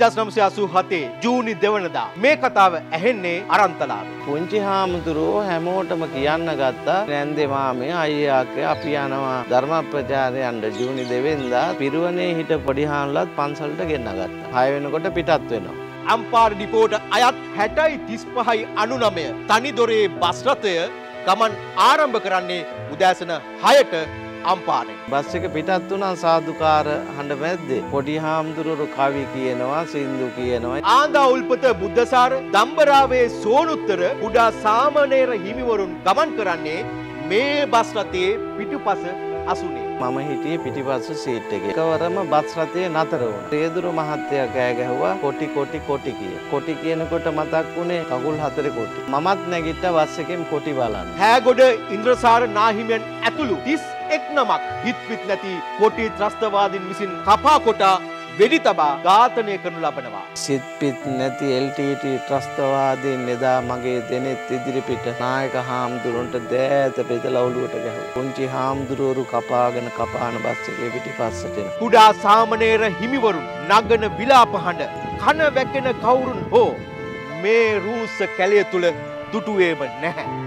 1987 ජූනි දෙවනදා මේ කතාව ඇහෙන්නේ අරන්තලාවේ. පුංචි හාමුදුරුවෝ හැමෝටම කියන්න ගත්තා නැන්දේ මාමේ අයියාගේ අපි යනවා ධර්ම ප්‍රචාරයන්ට ජූනි දෙවෙනිදා පිරුවනේ හිට පොඩි හාමුදුරුවත් පන්සලට ගෙන්න ගත්තා. 6 වෙනකොට පිටත් වෙනවා. අම්පාර ඩිපෝට අයත් 60යි 35යි 99 තනි දොරේ බස් රථය ගමන් ආරම්භ කරන්නේ උදෑසන 6ට අම්පාරෙන්. බස් එක පිටත් වුණා සාදුකාර හඬ වැද්දේ. පොඩි හාමුදුරුවෝ කවි කියනවා, සින්දු කියනවා. ආන්දා උල්පත බුද්ධසාර දම්බරාවේ සෝනුත්තර කුඩා සාමණේර හිමිවරුන් ගමන් කරන්නේ මේ බස් රථයේ පිටුපස අසුනේ. මම හිටියේ පිටිපස්ස සීට් එකේ. එකවරම බස් රථය නතර වුණා. තේදුරු මහත්තයා කෑ ගැහුවා කොටි කොටි කොටි කිය. කොටි කියනකොට මතක් වුණේ කකුල් හතරේ කොටි. මමත් නැගිට්ටා බස් එකෙන් කොටි බලන්න. හෑගොඩ ඉන්ද්‍රසාර නාහිමියන් ඇතුළු 30 එක් නමක් හිත්විත් නැති කොටි ත්‍රස්තවාදින් විසින් කපා කොටා වෙඩි තබා ඝාතනය කරනු ලබනවා. සිත්පිත් නැති LTT ත්‍රස්තවාදීන් එදා මගේ දෙනෙත් ඉදිරිපිට නායක හාමුදුරන්ට දෑත බෙදලා ඔලුවට ගැහුවා. පුංචි හාමුදුරුවරු කපාගෙන කපාන බස් එකේ පිටිපස්සට එන. කුඩා සාමණේර හිමිවරුන් නගන විලාප හඬ කන වැකෙන කවුරුන් හෝ මේ රූස කැලය තුල දුටුවේම නැහැ.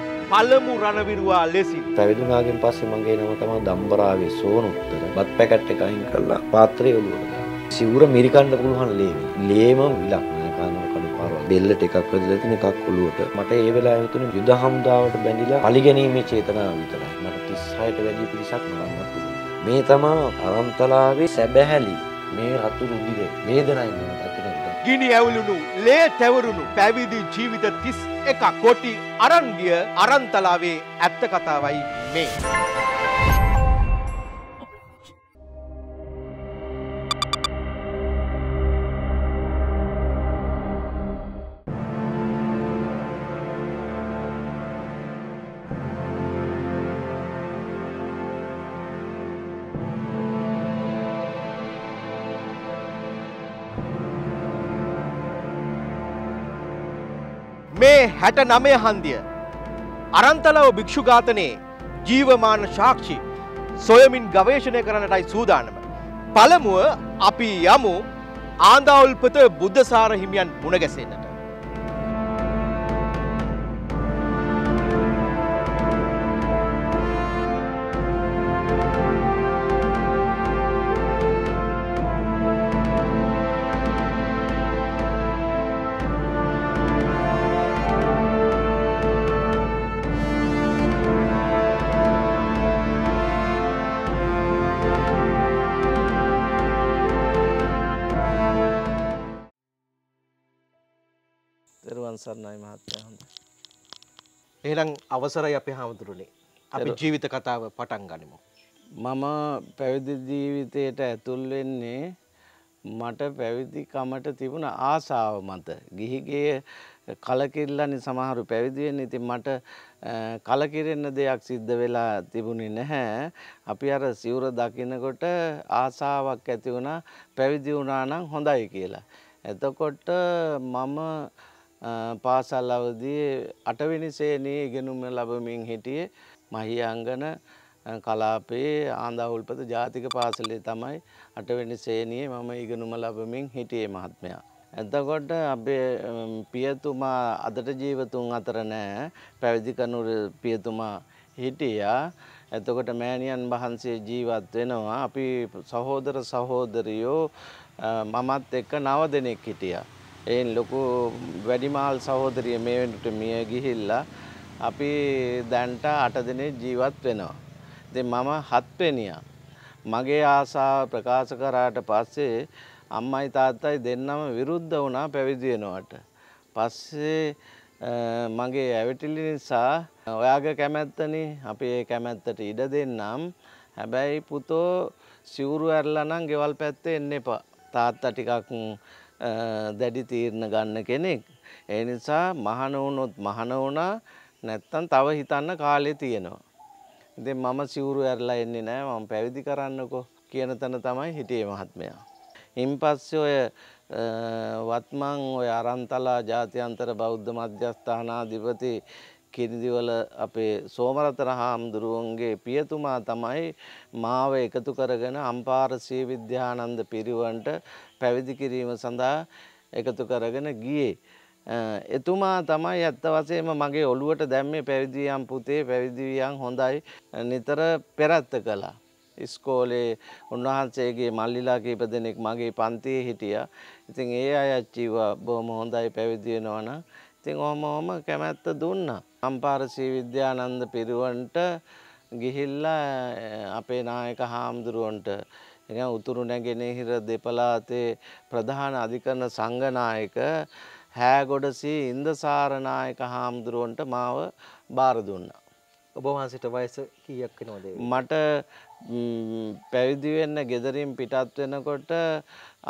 පළමු රණවිරුවා ලෙසින්. පැවිදුනාගෙන් පස්සේ මගේ නම තමයි දම්බරාවේ සෝනුත්තර. බත් පැකට් එක අයින් කරලා පාත්‍රය ඔලුවට දානවා. සිවුර මිරිකන්න පුළුවන් ලේ. ලේම විලක් නෑ කනවා කඩු පාරවල්. බෙල්ලට එකක් වැදලා තියෙන එකක් ඔලුවට. මට ඒ වෙලාවේ තුන යුද හමුදාවට බැඳිලා පරිගැනීමේ චේතනාව විතරයි. මට 36ට වැඩි පිරිසක් නරන්නත් මේ තමා අරන්තලාවේ සැබැහැලි මේ රතු රුධිරේ වේදනයි මට ගිනි ඇවුලුණු ලේ තැවරුණු පැවිදි ජීවිත තිස් එක කොටි අරන්ගිය අරන්තලාවේ ඇත්ත කතාවයි මේ. මේ හැට නමය හන්දිය. අරන්තලව භික්‍ෂු ඝාතනයේ ජීවමාන ශාක්ෂි සොයමින් ගවේශණය කරන්නටයි සූදානම. පළමුුව අපි යමු ආන්දාවල්පත බුද්ධසාර හිමියන් මුණගැසෙන. තෙරුවන් සරණයි මහත්තයා හොඳ. එහෙනම් අවසරයි අපේ හාමුදුරනේ. අපි ජීවිත කතාව පටන් ගනිමු. මම පැවිදි ජීවිතයට ඇතුල් වෙන්නේ මට පැවිදි කමට තිබුණ ආසාව මත. ගිහිගේ කලකිරලානි සමහරු පැවිදි වෙන්නේ. ඉතින් මට කලකිරෙන්න දෙයක් සිද්ධ වෙලා තිබුණේ නැහැ. අපි අර සිවුර දකිනකොට ආසාවක් ඇති වුණා පැවිදි වුණා නම් හොඳයි කියලා. එතකොට මම පාසල් අවදියේ අටවෙනි සේනයේ ඉගෙනුම ලබමින් හිටියේ මහියංගන කලාපයේ ආන්දාවුල්පත ජාතික පාසලේ තමයි අටවෙනි සේනයේ මම ඉගෙනුම ලබමින් හිටියේ මහත්මයා. එතකොට අපේ පියතුමා අදට ජීවතුන් අතර නෑ පැවිදි කනුර පියතුමා හිටියා එතකොට මෑණියන් වහන්සේ ජීවත් වෙනවා අපි සහෝදර සහෝදරියෝ මමත් එක්ක නව දෙනෙක් හිටියා එයින් ලොකු වැඩිමාල් සහෝදරිය මේ වෙනට මිය ගිහිල්ලා අපි දැන්ට අට දෙනේ ජීවත් වෙනවා. ඉතින් මම හත්වෙනියා. මගේ ආසාව ප්‍රකාශ කරාට පස්සේ අම්මයි තාත්තයි දෙන්නම විරුද්ධ වුණා පැවිදි වෙනවට. පස්සේ මගේ ඇවිටිලි නිසා ඔයාගේ කැමැත්තනේ අපි ඒ කැමැත්තට ඉඩ දෙන්නම්. හැබැයි පුතෝ සිවුරු ඇරලා නම් ගෙවල් පැත්තේ එන්න එපා. තාත්තා ටිකක් දැඩි තීරණ ගන්න කෙනෙක්. ඒ නිසා මහන වුණොත් මහන වුණා නැත්තම් තව හිතන්න කාලේ තියෙනවා. ඉතින් මම සිවුරු ඇරලා එන්නේ නෑ මම පැවිදි කරන්නකෝ කියන තැන තමයි හිටියේ මහත්මයා. ඉන් පස්සේ ඔය වත්මන් ඔය අරන්තලා ජාත්‍යන්තර බෞද්ධ මධ්‍යස්ථානාධිපති කිරිදිවල අපේ සෝමරතර හාමුදුරුවන්ගේ පියතුමා තමයි මාව එකතු කරගෙන අම්පාර සී විද්‍යානන්ද පිරිවන්ට පැවිදි කිරීම සඳහා එකතු කරගෙන ගියේ. එතුමා තමයි ඇත්ත වසේම මගේ ඔළුවට දැම්මේ පැවිදිියම් පුතේ පැවිදිවියන් හොඳයි නිතර පෙරත්ත කලා. ඉස්කෝලේ උන්වහන්සේගේ මල්ලිලා කීප දෙනෙක් මගේ පන්තියේ හිටිය. ඉතින් ඒ අයච්චීව බොහොම හොඳයි පැවිදිවෙනවන ඉතින් ඔහොම ඔහොම කැමැත්ත දුන්නා. අම්පාර ශ්‍රීවිද්‍යානන්ද පිරුවන්ට ගිහිල්ලා අපේ නායක හාමුදුරුවන්ට එන උතුරු නැගෙනහිර දෙපළාතේ ප්‍රධාන අධිකරණ සංඝනායක හෑගොඩසී ඉන්දසාරනායක හාමුදුරුවන්ට මාව බාර දුන්නා. ඔබ වහන්සේට වයස කීයක් වෙනවද? මට පැවිදි වෙන්න ගෙදරින් පිටත් වෙනකොට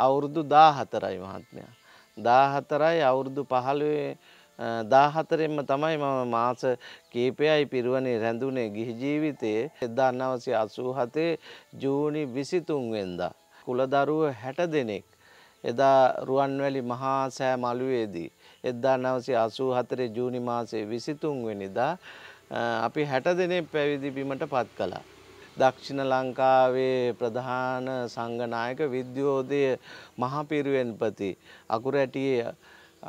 අවුරුදු 14යි මහත්මයා. 14යි අවුරුදු 15 දාහතරෙන්ම තමයි මම මාස කීපයයි පිරුවනේ රැඳුනේ ගිහි ජීවිතයේ එදදාන්නවසේ අසූ හතේ ජූනි විසිතුන්වෙන්දා. කුලදරුව හැට දෙනෙක්. එදා රුවන්වැලි මහා සෑ මළුවේදී. එදදා නවසේ අසූ හතරේ ජූනි මාසේ විසිතුන්වෙනිදා අපි හැට දෙනෙක් පැවිදිබීමට පත් කලා. දක්ෂිණ ලංකාවේ ප්‍රධාන සංගනායක විද්‍යෝදය මහපිරුවෙන්පති අකුරැටියේ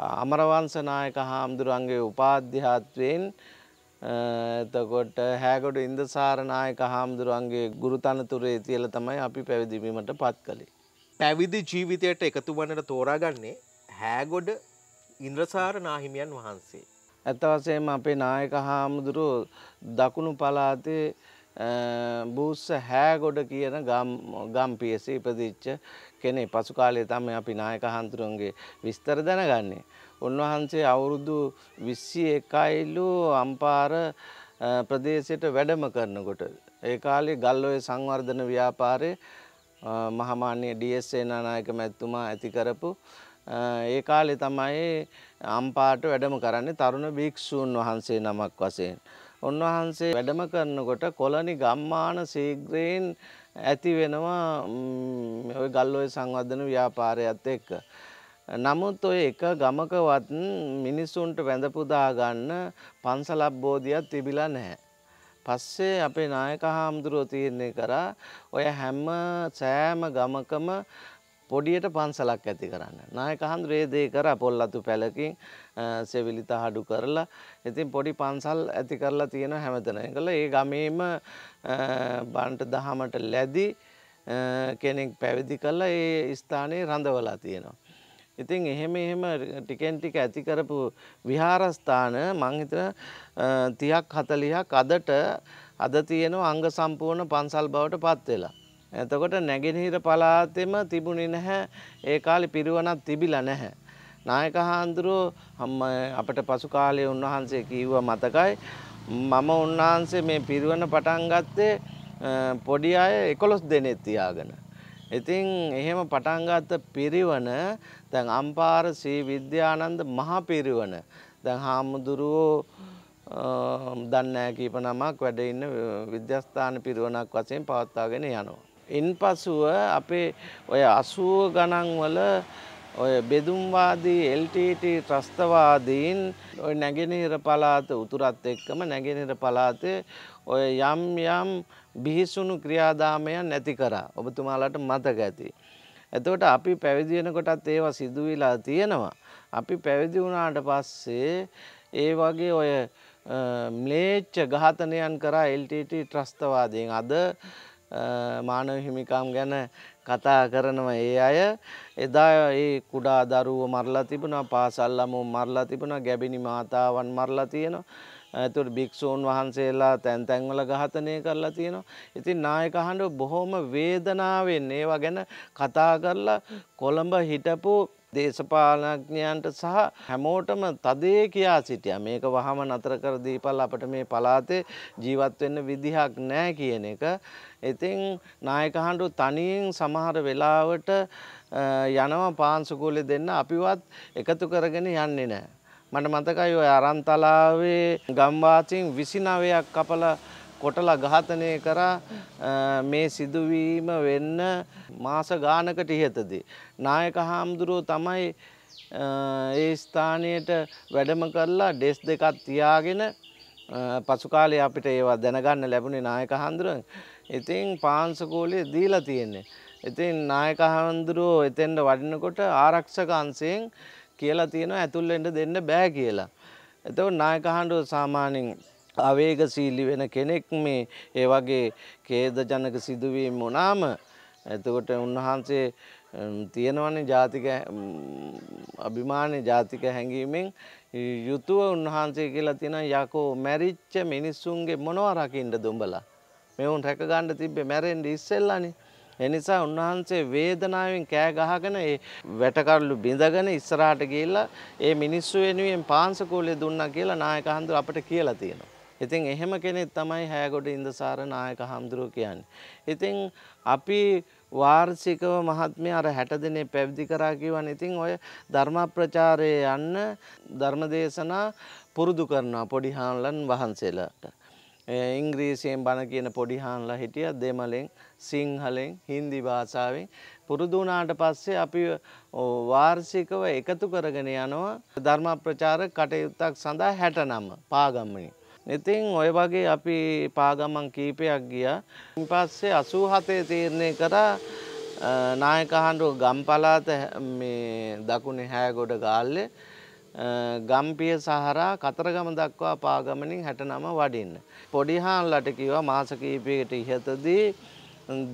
අමරවංශනායක හාමුදුරන්ගේ උපාධ්‍යාත්වයෙන් එතකොට හැගොඩ ඉන්දසාරනායක හාමුදුරුවන්ගේ ගුරු තනතුරේ තියල තමයි අපි පැවිදිවීමට පත් කළේ. පැවිදි ජීවිතයට එකතු වන්නට තෝරාගන්නේ හෑගොඩ ඉන්ද්‍රසාර නාහිමියන් වහන්සේ. ඇතවසේම අපේ නායක හාමුදුරු දකුණු පලාතේ බූස්ස හෑගොඩ කියන ගම්පියස ඉපදිච්ච කෙනෙක් පසු කාලේ තමයි අපි නායක හඳුරන්ගේ විස්තර දැනගන්නේ. උන්වහන්සේ අවුරුදු 21යිලු අම්පාර ප්‍රදේශයට වැඩම කරනකොට ඒ කාලේ ගල්ඔය සංවර්ධන ව්‍යාපාරේ මහමාන්‍ය ඩීඑස් සේනානායක මැතිතුමා ඇති කරපු ඒ කාලේ තමයි අම්පාට වැඩම කරන්නේ තරුණ භික්ෂූන් වහන්සේ නමක් වශයෙන්. උන්වහන්සේ වැඩම කරනකොට කොළනි ගම්මාන සීග්‍රයෙන් ඇති වෙනවා ඔය ගල්ලෝය සංවර්ධන ව්‍යාපාරයත් එක්ක. නමුත් ඔය එක ගමකවත් මිනිස්සුන්ට වැඳපුදා ගන්න පන්සලබ්බෝධියත් තිබිලා නැහැ. පස්සේ අපේ නායක හාමුදුරුවෝ තීරණය කරා ඔය හැම සෑම ගමකම පොඩියට පන්සලක් ඇති කරන්න. නායක හඳුරේ දේ කර පොල්ලතු පැලකින් සෙවිලිත හඩු කරලා ඉතින් පොඩි පන්සල් ඇති කරලා තියෙන හැමතන කළ ඒ ගමේම බන්ට දහමට ලැදි කෙනෙක් පැවිදි කල්ලා ඒ ස්ථානයේ රඳවලා තියෙනවා. ඉතින් එහෙම එහෙම ටිකෙන් ටික ඇති කරපු විහාරස්ථාන මංහිතන තියක් හතලියක් අදට අද තියෙනවා අංග සම්පූර්ණ පන්සල් බවට පත්වෙලා. එතකොට නැගෙනහිර පලාතෙම තිබුණේ නැහැ ඒ කාලේ පිරිවණක් තිබිලා නැහැ. නායක හාමුදුරුවෝ අපට පසු කාලයේ උන්වහන්සේ කිව්ව මතකයි මම උන්වහන්සේ මේ පිරිවණ පටන් ගත්තේ පොඩි අය 11 දෙනෙක් තියාගෙන. ඉතින් එහෙම පටන් ගත්ත පිරිවණ දැන් අම්පාර ශ්‍රී විද්‍යානන්ද මහා පිරිවණ. දැන් හාමුදුරුවෝ දන්නේ කීප නමක් වැඩ ඉන්න විද්‍යස්ථාන පිරිවණක් වශයෙන් පවත්වාගෙන යනවා. ඉන් පසුව අපේ ඔය අසුව ගණන්වල ඔය බෙදුම්වාදී එල්ටට ත්‍රස්තවාදීන් ඔය නැගෙනහිර පලාත උතුරත් එක්කම නැගෙනහිර පලාතේ ඔය යම් යම් බිහිසුණු ක්‍රියාදාමයන් නැති කරා ඔබතුමාලට මතක ඇති. ඇතවට අපි පැවිදිවෙනකොටත් ඒවා සිදුවෙලා තියෙනවා. අපි පැවිදි වුණාට පස්සේ ඒ වගේ ඔය ම්ලේච්ච ඝාතනයන් කරා එල්ටට ත්‍රස්තවාදීන් අද මානව හිමිකාම් ගැන කතා කරනව ඒ අය එදා ඒ කුඩා දරුව මරලා තිබුණා පාසල්ලම මරලා තිබුණා ගැබිනි මාතාවන් මරලා තියෙනවා ඇතුට භික්‍ෂූන් වහන්සේලා තැන් තැන්වල ගහතනය කරලා තියෙනවා. ඉතින් නායකහන්ඩ බොහොම වේදනාවෙන් ඒවා ගැන කතා කරලා කොළඹ හිටපු දේශපාලනඥයන්ට සහ හැමෝටම තදේ කියා සිටිය මේක වහම නතර කර දීපල් අපට මේ පලාතේ ජීවත්වෙන්න විදිහක් නෑ කියන එක ඉතින් නායකහන්ඩු තනියෙන් සමහර වෙලාවට යනවා පාන්සුකූලි දෙන්න අපිවත් එකතු කරගෙන යන්නේ නෑ. මට මතකයි ඔය අරන්තලාවේ ගම්වාසින් විසිනවයක් කපල කොටල ඝාතනය කරා මේ සිදුවීම වෙන්න මාස ගානකට ඉහතදී. නායක හාමුදුරුව තමයි ඒ ස්ථානයට වැඩම කරලා ඩෙස් දෙකත් තියාගෙන පසුකාලේ අපිට ඒවා දැනගන්න ලැබුණේ නායක හාමුදුරුවන්. ඉතින් පාංශකෝලය දීලා තියෙන්නේ. ඉතින් නායක හාමුදුරුවෝ එතෙන්ට වඩිනකොට ආරක්ෂක අංශයෙන් කියලා තියෙනවා ඇතුල් වෙන්න දෙන්න බෑ කියලා. එතකොට නායක හාමුදුරුවෝ සාමාන්‍යයෙන් අවේගශීලී වෙන කෙනෙක් මේ ඒ වගේ ඛේදජනක සිදුවීම් වුණාම එතකොට උන්වහන්සේ තියෙනවනේ ජාතික අභිමානය ජාතික හැඟීමෙන් යුතුව උන්වහන්සේ කියලා තියෙන යකෝ මැරිච්ච මිනිස්සුන්ගේ මොනව රකින්න දුඹලා මෙවුන් රැක ගන්න තිබ්බේ මැරෙන්න ඉස්සෙල්ලානේ. එනිසා උන්වහන්සේ වේදනාවෙන් කෑ ගහගෙන ඒ වැටකරලු බිඳගෙන ඉස්සරහට ගිහිල්ලා ඒ මිනිස්සු වෙනුවෙන් පාංශකූලේ දුන්නා කියලා නායක හඳුර අපිට කියලා තියෙනවා. ඉතින් එහෙම කෙනෙක් තමයි හැයගොඩ ඉන්දසාර නායක හඳුර කියන්නේ. ඉතින් අපි වාර්ෂිකව මහත්මය අර හැට දෙනේ පැවිදි කරා කිවන් ඉතින් ඔය ධර්ම ප්‍රචාරය යන්න ධර්මදේශනා පුරුදු කරනවා පොඩි හාන්ලන් වහන්සේලාට. ඉංග්‍රීසියෙන් බණ කියන පොඩි හාන්ලා හිටිය දෙමලෙන් සිංහලෙන් හින්දි භාෂාවෙන් පුරුදු වුණාට පස්සේ අපි වාර්ෂිකව එකතු කරගෙන යනවා ධර්ම ප්‍රචාර කටයුත්තක් සඳහා 69 පාගමනේ. ඉතින් ඔය වගේ අපි පාගමන් කීපයක් ගියා. ඊට පස්සේ 87 තීරණය කරා නායක හඬු ගම්පලාත මේ දකුණේ හැයගොඩ ගාල්ලේ ගම්පිය සහරා කතරගම දක්වා පාගමනින් හැටනම වඩින්න. පොඩිහාල්ලට කිවා මාසකීපයකට ඉහතදී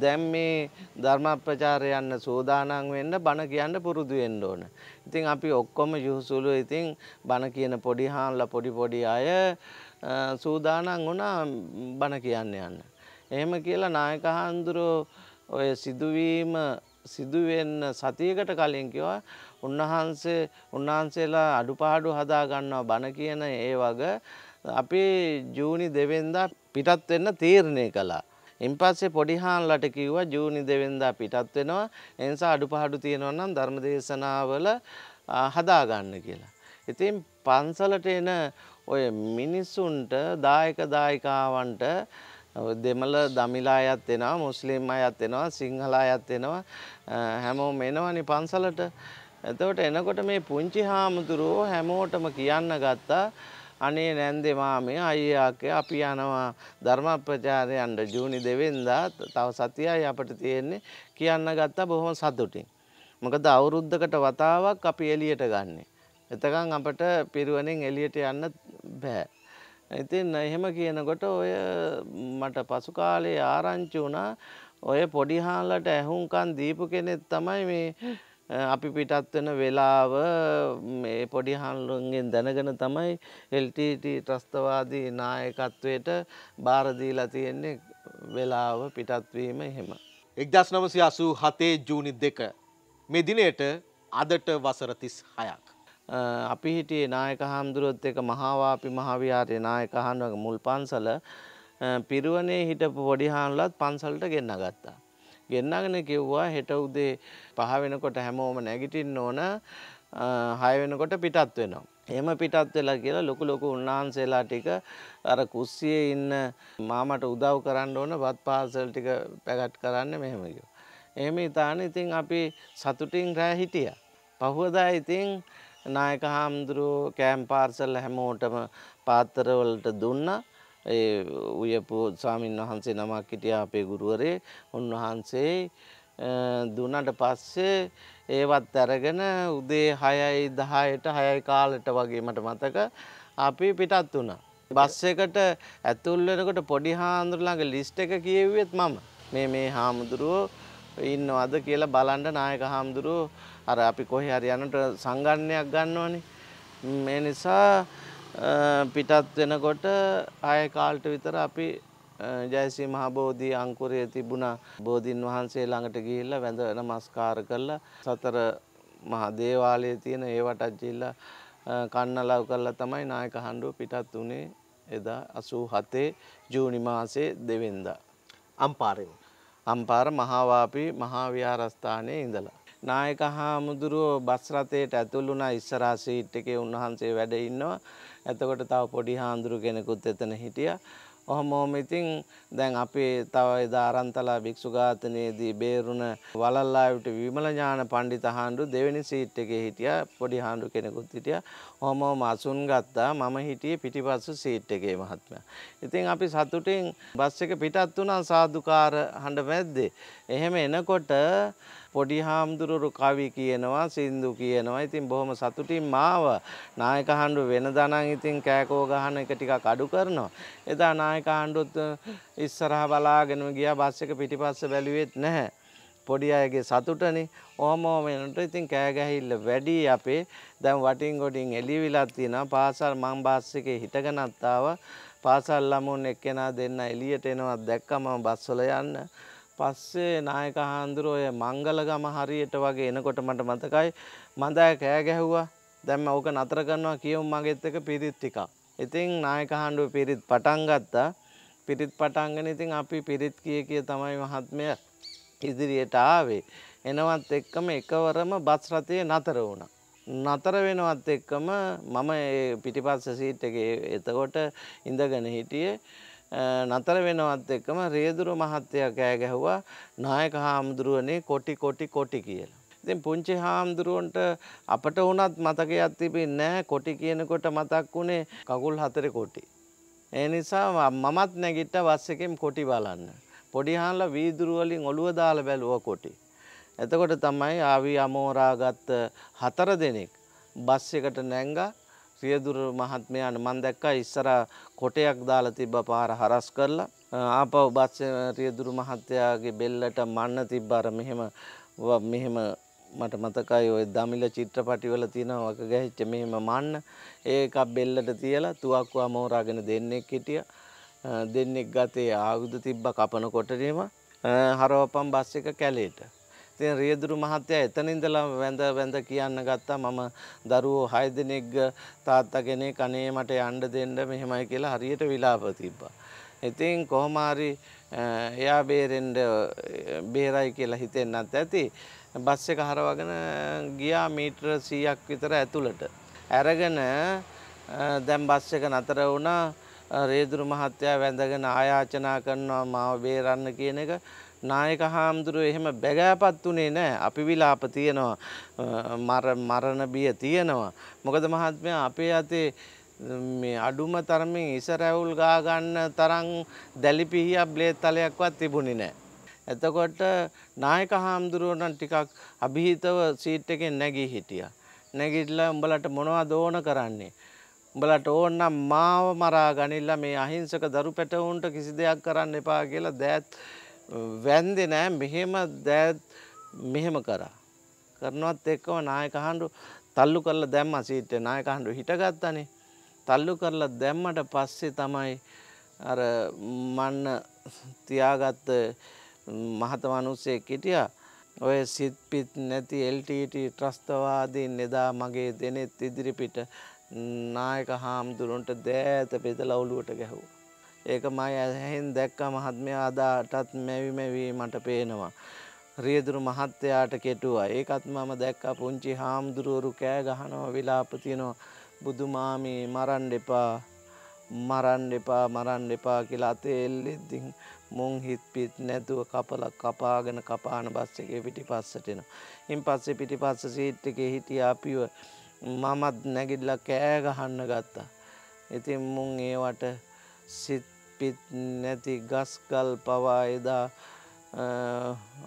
දැම් මේ ධර්මප්‍රචාරයන්න සූදානන් වෙන්න බණ කියන්න පුරුදු වෙන්න ඕන. ඉතින් අපි ඔක්කොම යුහුසුළු ඉතින් බණ කියන පොඩි හාන්ල පොඩි පොඩි අය සූදානන් වුණා බණ කියන්න යන්න. එහෙම කියලා නායක හාමුදුරුවෝ ඔය සිදුවීම සිදුවෙන්න සතියකට කලින් කිව්වා උන්වහන්සේ උන්වහන්සේලා අඩුපාඩු හදා ගන්නවා බණ කියන ඒ වග අපි ජූනි දෙවෙන්දා පිටත් වෙන්න තීරණය කළා. ඉන් පස්සේ පොඩිහාන්ලට කිව්වා ජූනි දෙවෙන්දා පිටත් වෙනවා. එනිසා අඩුපාඩු තියෙනවා නම් ධර්ම දේශනාවල හදා ගන්න කියලා. ඉතින් පන්සලට එන ඔය මිනිස්සුන්ට දායක දායිකාවන්ට දෙමළ දමිලා අයත් එනවා මුස්ලිම් අයත් එනවා සිංහල අයත් එනවා හැමෝම එනවනේ පන්සලට එතකොට එනකොට මේ පුංචි හාමුදුරුවෝ හැමෝටම කියන්න ගත්තා අනේ නැන්දේ මාමේ අයියාකේ අපි යනවා ධර්මප්‍රචාරයන්ට ජූනි දෙවෙන්දා තව සතියයි අපට තියෙන්නේ කියන්න ගත්තා බොහොම සතුටින්. මොකද අවුරුද්දකට වතාවක් අපි එළියට ගන්න. එතකන් අපට පිරුවනෙන් එළියට යන්න බෑ. ඉතින් එහෙම කියනකොට ඔය මට පසු කාලේ ආරංචි වුණා ඔය පොඩි හාලට ඇහුම්කන් දීපු කෙනෙක් තමයි මේ අපි පිටත් වෙන වෙලාව මේ පොඩි හාමුදුරුවන්ගෙන් දැනගෙන තමයි LTT ත්‍රස්තවාදී නායකත්වයට බාර දීලා තියෙන්නේ වෙලාව පිටත්වීම එහෙම. 1987 ජූනි 2 මේ දිනයට අදට වසර 36ක්. අපි හිටියේ නායක හාමුදුරුවොත් එක මහාවාපි මහාවිහාරයේ නායක හාමුදුරුවගේ මුල් පන්සල පිරුවනේ හිටපු පොඩි හාමුදුරුවත් පන්සලට ගෙන්න ගත්තා. ගෙන්න්නගෙන කිව්වා හෙට උදේ පහ වෙනකොට හැමෝම නැගිටින් ඕන හය වෙනකොට පිටත් වෙනවා. එම පිටත් වෙලා කියලා ලොකු ලොකු උන්වහන්සේලා ටික අර කුස්සියේ ඉන්න මාමට උදව් කරන්න ඕන බත් පාසල් ටික පැගට් කරන්න මෙහෙම කිව්වා. එහෙම ඉතාලන ඉතින් අපි සතුටින් රෑ හිටිය. පහුවදා ඉතින් නායක හාමුදුරුවෝ කෑම් පාර්සල් හැමෝටම පාත්තරවලට දුන්නා ඒ උයපු ස්වාමීන් වහන්සේ නමක් හිටිය අපේ ගුරුවරේ උන්වහන්සේ දුන්නට පස්සේ ඒවත් ඇරගෙන උදේ හයයි දහයට හයයි කාලට වගේ මට මතක අපි පිටත් වුණා. බස් එකට ඇතුල් වෙනකොට පොඩි හාමුදුරුවෝ ලිස්ට් එක කියෙව්වෙත් මම. මේ මේ හාමුදුරුවෝ ඉන්නවද කියලා බලන්න නායක හාමුදුරුවෝ අර අපි කොහේ හරි යනට සංගණනයක් ගන්නවනේ. මේ නිසා පිටත් වෙනකොට ආය කාල්ට විතර අපි ජයසී මහබෝධී අංකුරය තිබුණා බෝධීන් වහන්සේ ළඟට ගිහිල්ල වැඳ නමස්කාර කරලා සතර මහා දේවාලයේ තියෙන ඒවටත් ගිහිල්ලා කන්නලව් කරලා තමයි නායක හඬුව පිටත් වුණේ එදා 87 ජූනි මාසයේ දෙවෙනිදා අම්පාරෙන් අම්පාර මහාවාපි මහා විහාරස්ථානයේ ඉඳලා නායක හාමුදුරුවෝ බස් රථයට ඇතුළු වුණා ඉස්සරහා සීට් එකේ උන්වහන්සේ වැඩ ඉන්නවා එතකොට තව පොඩි හාමුදුරු කෙනෙකුත් එතන හිටිය. ඔහොම ඔහොම ඉතින් දැන් අපි තව එදා අරන්තලා භික්ෂු ඝාතනයේදී බේරුණ වලල්ලාවිට විමල ඥාන පඬිත හාමුදුරු දෙවෙනි සීට් එකේ හිටියා පොඩි හාමුදුරු කෙනෙකුත් හිටියා. ඔහොම ඔහොම අසුන් ගත්තා. මම හිටියේ පිටිපස්සු සීට් එකේ මහත්මයා. ඉතින් අපි සතුටින් බස් එක පිටත් වුණා සාදුකාර හඬ මැද්දේ. එහෙම එනකොට පොඩි හාමුදුරුවරු කවි කියනවා සින්දු කියනවා ඉතින් බොහොම සතුටින් මාව නායක හාණ්ඩුව වෙනදානම් ඉතින් කෑකෝ ගහන එක ටිකක් අඩු කරනවා එදා නායක හාණ්ඩුවත් ඉස්සරහා බලාගෙනම ගියා බස් එක පිටිපස්ස බැලුවෙත් නැහැ පොඩි අයගේ සතුටනේ ඕමෝමනට ඉතින් කෑගැහිල්ල වැඩි අපේ දැම් වටින් ගොඩින් එලිවිලත් තියෙනවා පාසල් මං බස් එකේ හිටගෙනත්තාව පාසල් ළමුන් එක්කෙනා දෙන්න එළියට එනවා දැක්කම බස්සල යන්න පස්සේ නායක හාමුදුරුවෝ ඔය මංගලගම හරියට වගේ එනකොට මට මතකයි මඳෑ කෑ ගැහුවා. දැන් මම ඕක නතර කරනවා කියමු මගෙත් එක පිරිත් ටිකක්. ඉතින් නායක හාමුදුරුවෝ පිරිත් පටන් ගත්තා. පිරිත් පටන්ගෙන ඉතින් අපි පිරිත් කිය කිය තමයි මහත්මය ඉදිරියට ආවේ. එනවත් එක්කම එකවරම බස් රථය නතර වුණා. නතර වෙනවත් එක්කම මම පිටිපස්ස සීට් එකේ එතකොට ඉඳගෙන හිටියේ නතර වෙනවත් එක්කම රේදුරු මහත්තයා කෑ ගැහුවා නායක හාමුදුරුවනේ කොටි කොටි කොටි කියලා. ඉතින් පුංචි හාමුදුරුවන්ට අපට වුණත් මතකයක් තිබෙන්නේ නැහැ කොටි කියනකොට මතක් වුණේ කකුල් හතරේ කොටි. ඒ නිසා මමත් නැගිට්ට වස් එකෙන් කොටි බලන්න. පොඩි හාන්ලා වීදුරු වලින් ඔළුව දාලා බැලුවා කොටි. එතකොට තමයි ආවි අමෝරාගත් හතර දෙනෙක් බස් එකට නැංගා රියදුර මහත්මයාට මන් දැක්කා ඉස්සර කොටයක් දාලා තිබ්බ පාර හරස් කරලා ආපහු බස් රියදුරු මහත්තයාගේ බෙල්ලට මන්න තිබ්බාර මෙහෙම මෙහෙම මට මතකයි ඔය දමිල චිත්‍රපටිවල තියෙන වක ගැහිච්ච මෙහෙම මන්න ඒක බෙල්ලට තියලා තුවක්වා මෝරාගෙන දෙන්නෙක් හිටිය දෙන්නෙක් ගතේ ආයුධ තිබ්බ කපන කොටරීම හරවපම් බස් එක කැලේට ඉතින් රියදුරු මහත්තයා එතන ඉඳලා වැඳ වැඳ කියන්න ගත්තා මම දරුවෝ 6 දෙනෙක් තාත්තා කෙනෙක් අනේ මට යන්න දෙන්න මෙහෙමයි කියලා හරියට විලාප තිබ්බා. ඉතින් කොහොම හරි එයා බේරෙන්න බේරයි කියලා හිතෙන්නත් ඇති. බස් එක හරවගෙන ගියා මීටර 100ක් විතර ඇතුළට. අරගෙන දැන් බස් එක නතර වුණා. රේදුරු මහත්තයා වැඳගෙන ආයාචනා කරනවා මාව බේරන්න කියන එක නායක හාමුදුරුව එහෙම බැගෑපත් වනේ නෑ අපි විලාප තියෙනවා මරණ බිය තියෙනවා. මොකද මහත්මය අපේ අතේ මේ අඩුම තරමින් ඉසරැවුල් ගාගන්න තරං දැලිපිහිය බ්ලේත් තලයක්වත් තිබුණි නෑ. එතකොට නායක හාමුදුරුවනන් ටිකක් අභිහිතව සීට් එකෙන් නැගී හිටිය. නැගිටල උඹලට මොනවා දෝන කරන්නේ. උඹලට ඕන්නම් මාව මරා ගනිල්ලා මේ අහිංසක දරු පැටවුන්ට කිසි දෙයක් කරන්න එපා කියලා දැත් වැන්දෙ නෑ මෙහෙම දෑත් මෙහෙම කරා. කරනවත් එක්කව නායකහන්ඩු තල්ලු කරල දැම්ම සීට නායකහන්ඩු හිටගත්තනේ තල්ලු කරල දැම්මට පස්සේ තමයි අර මන්න තියාගත්ත මහතමනුස්සේ කිටිය ඔය සිත්පිත් නැති එල්ටට ට්‍රස්තවාදී නෙදා මගේ දෙනෙත් ඉදිරිපිට නායක හාමුදුරුන්ට දෑත පෙත ලවුලුවට ගැහූ. ඒක මම ඇහෙන් දැක්කා මහත්මයා අදාටත් මැවි මැවි මට පේනවා. රියදුරු මහත්තයාට කෙටුවා. ඒකත් මම දැක්කා පුංචි හාමුදුරුවරු කෑ ගහනවා විලාප තියනවා. බුදුමාමී මරන්න එපා. මරන්න එපා මරන්න එපා කියලා අතේ එල්ලෙද්දින් මුං හිත් පිත් නැතුව කපල කපාගෙන කපාන බස් එකේ පිටිපස්සට එනවා. ඉන් පස්සේ පිටිපස්ස සීට් එකේ හිටියා අපිව මමත් නැගිටලා කෑ ගහන්න ගත්තා. ඉතින් මුං ඒවට සිත් පිත් නැති ගස්කල් පවා එදා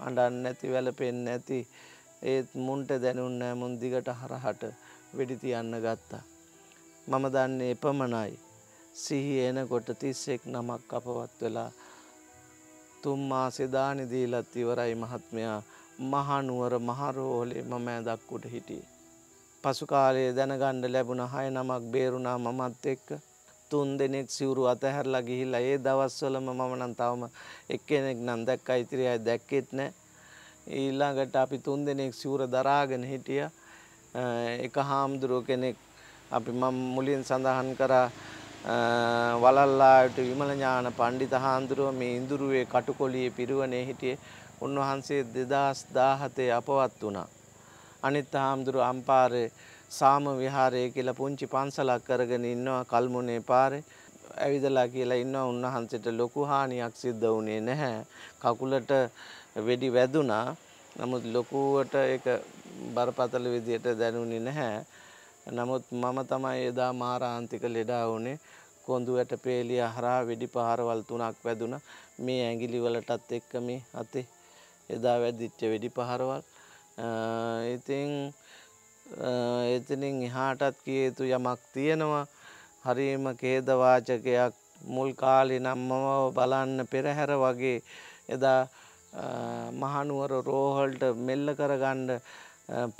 අඩන් නැති වැලපෙන් නැති ඒත් මුන්ට දැනුන්න මුන් දිගට හරහට වෙඩිතියන්න ගත්තා. මම දන්නේ එපමණයි සිහි එනකොට තිස්සෙක් නමක් අපවත් වෙලා තුම්මා සෙදානිදීලත් ඉවරයි මහත්මයා මහනුවර මහරෝහලේ මමෑ දක්කුට හිටිය. පසුකාලයේ දැනගණ්ඩ ලැබුණ හය නමක් බේරුණා මමත් එක්ක තුන් දෙනෙක් සිවුරු අතහැරලා ගිහිල්ලා ඒ දවස්වලම මම නම් තවම එක්කෙනෙක් නම් දැක්කා ඉතිරි අය දැක්කෙත් නැහැ. ඊළඟට අපි තුන් දෙනෙක් සිවුර දරාගෙන හිටියා. එක හාමුදුරුව කෙනෙක් අපි මම මුලින් සඳහන් කරා වලල්ලාට විමල ඥාන පණ්ඩිත හාමුදුරුව මේ ඉඳුරුවේ කටුකොලියේ පිරුවනේ හිටියේ. උන්වහන්සේ 2017 අපවත් වුණා. අනිත් හාමුදුරුව අම්පාරේ සාම විහාරය කියලා පුංචි පන්සලක් කරගෙන ඉන්නවා කල්මුණේ පාරේ. ඇවිදලා කියලා ඉන්නවා උන්වහන්සේට ලොකු හානියක් සිද්ධ වුණේ නැහැ. කකුලට වෙඩි වැදුනා. නමුත් ලොකුවට ඒක බරපතල විදියට දැනුනේ නැහැ. නමුත් මම තමයි එදා මාරාන්තික ලෙඩා වුණේ. කොඳුයට පේලිය හරහා වෙඩි පහරවල් තුනක් වැදුනා. මේ ඇඟිලි වලටත් එක්ක මේ අතේ එදා වැදිච්ච වෙඩි පහරවල්. ඉතින් එතනින් එහාටත් කිය යුතු යමක් තියෙනවා හරීම කේදවාචකයක් මුල් කාලි නම්මව බලන්න පෙරහැර වගේ එදා මහනුවර රෝහල්ට මෙල්ල කරගණ්ඩ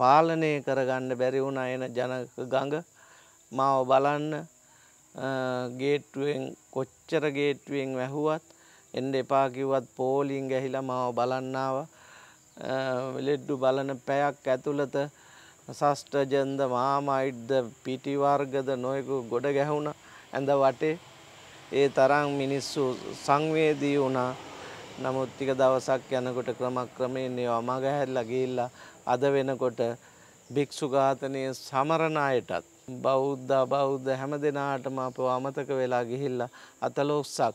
පාලනය කරගන්න බැරිවුණ එන ජනක ගඟ මාව බලන්න ගේටුවෙන් කොච්චර ගේටුවෙන් වැැහුවත් එන්ඩ එපාකිවත් පෝලිං ගැහිලා මාව බලන්නාව ලෙඩ්ඩු බලන පැයක් ඇතුළත ප්‍රශෂ්ඨජන්ද මාමයිට්ද පිටිවර්ගද නොයකු ගොඩ ගැහුණ ඇඳ වටේ ඒ තරං මිනිස්සු සංවේදී වුණා නමුත් ටික දවසක් යනකොට ක්‍රමක්‍රමයෙන් ඒවා මගහැරලා ගිහිල්ලා අද වෙනකොට භික්ෂු ඝාතනයේ සමරණ අයටත් බෞද්ධ බෞද්ධ හැම දෙනාටම අපව අමතක වෙලා ගිහිල්ලා අතලොස්සක්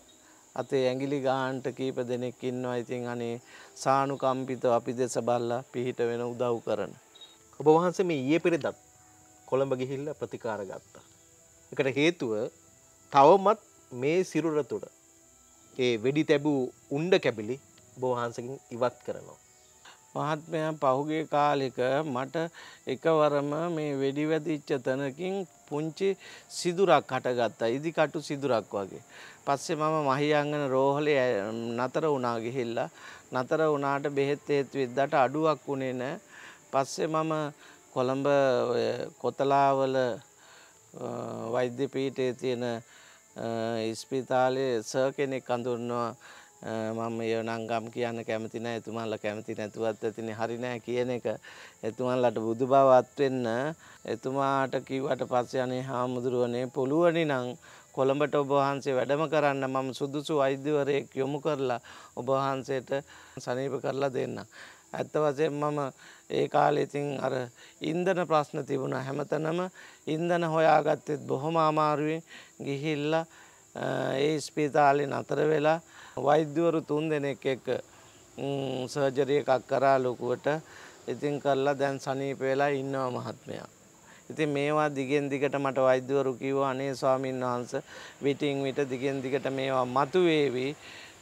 අතේ ඇඟිලි ගාන්ට කීප දෙනෙක් ඉන්නවා ඉතින් අනේ සානුකම්පිතව අපි දෙස බල්ලා පිහිට වෙන උදව් කරන ඔබ වහන්සේ මේ ඊයේ පෙරේදත් කොළඹ ගිහිල්ලා ප්‍රතිකාර ගත්තා. ඒකට හේතුව තවමත් මේ සිරුර තුඩ ඒ වෙඩි තැබූ උණ්ඩ කැබිලි ඔබ වහන්සේගෙන් ඉවත් කරනවා. මහත්මයා පහුගේ කාලෙක මට එකවරම මේ වෙඩි වැදිච්ච තැනකින් පුංචි සිදුරක් හටගත්තා. ඉදිකටු සිදුරක් වගේ. පස්සේ මම මහියංගන රෝහලේ නතර වුණා ගිහිල්ලා නතර වුණාට බෙහෙත් හේත් විද්දට අඩුවක් වුණේ නැහැ. පස්සේ මම කොළඹ කොතලාවල වෛද්‍යපීටේ තියෙන ඉස්පිතාලේ සර් කෙනෙක් අඳුරනවා මම ඒ නංගම් කියන්න කැමති නෑ එතුමාල කැමති නැතුවත් ඇතින හරිනෑ කියන එක එතුමල්ලට බුදු බවත්වෙන්න එතුමාට කිව්වට පස්සයනේ හාමුදුරුවනේ පුළුවනි නං කොළඹට ඔබහන්සේ වැඩම කරන්න මම සුදුසු අයිද්‍යවරයෙක් යොමු කරලා ඔබහන්සේට සනීප කරලා දෙන්න. ඇත්ත වසයෙන් මම ඒ කාලෙතින් අර ඉන්දන ප්‍රශ්න තිබුණ හැමතනම ඉන්දන හොයාගත්තෙත් බොහොම අමාරුවෙන් ගිහිල්ල ඒ ස්පීතාලෙන් අතර වෙලා වෛද්‍යවරු තුන් දෙනෙක් එක සර්ජරිය එකක් කරා ලොකුවට ඉතින් කරලා දැන් සනීප වෙලා ඉන්නවා මහත්මයා. ඉතින් මේවා දිගෙන් දිගට මට වෛද්‍යවරු කිව්වා අනේ ස්වාමීන් වහන්ස විටින් විට දිගෙන් දිගට මේවා මතුවේවි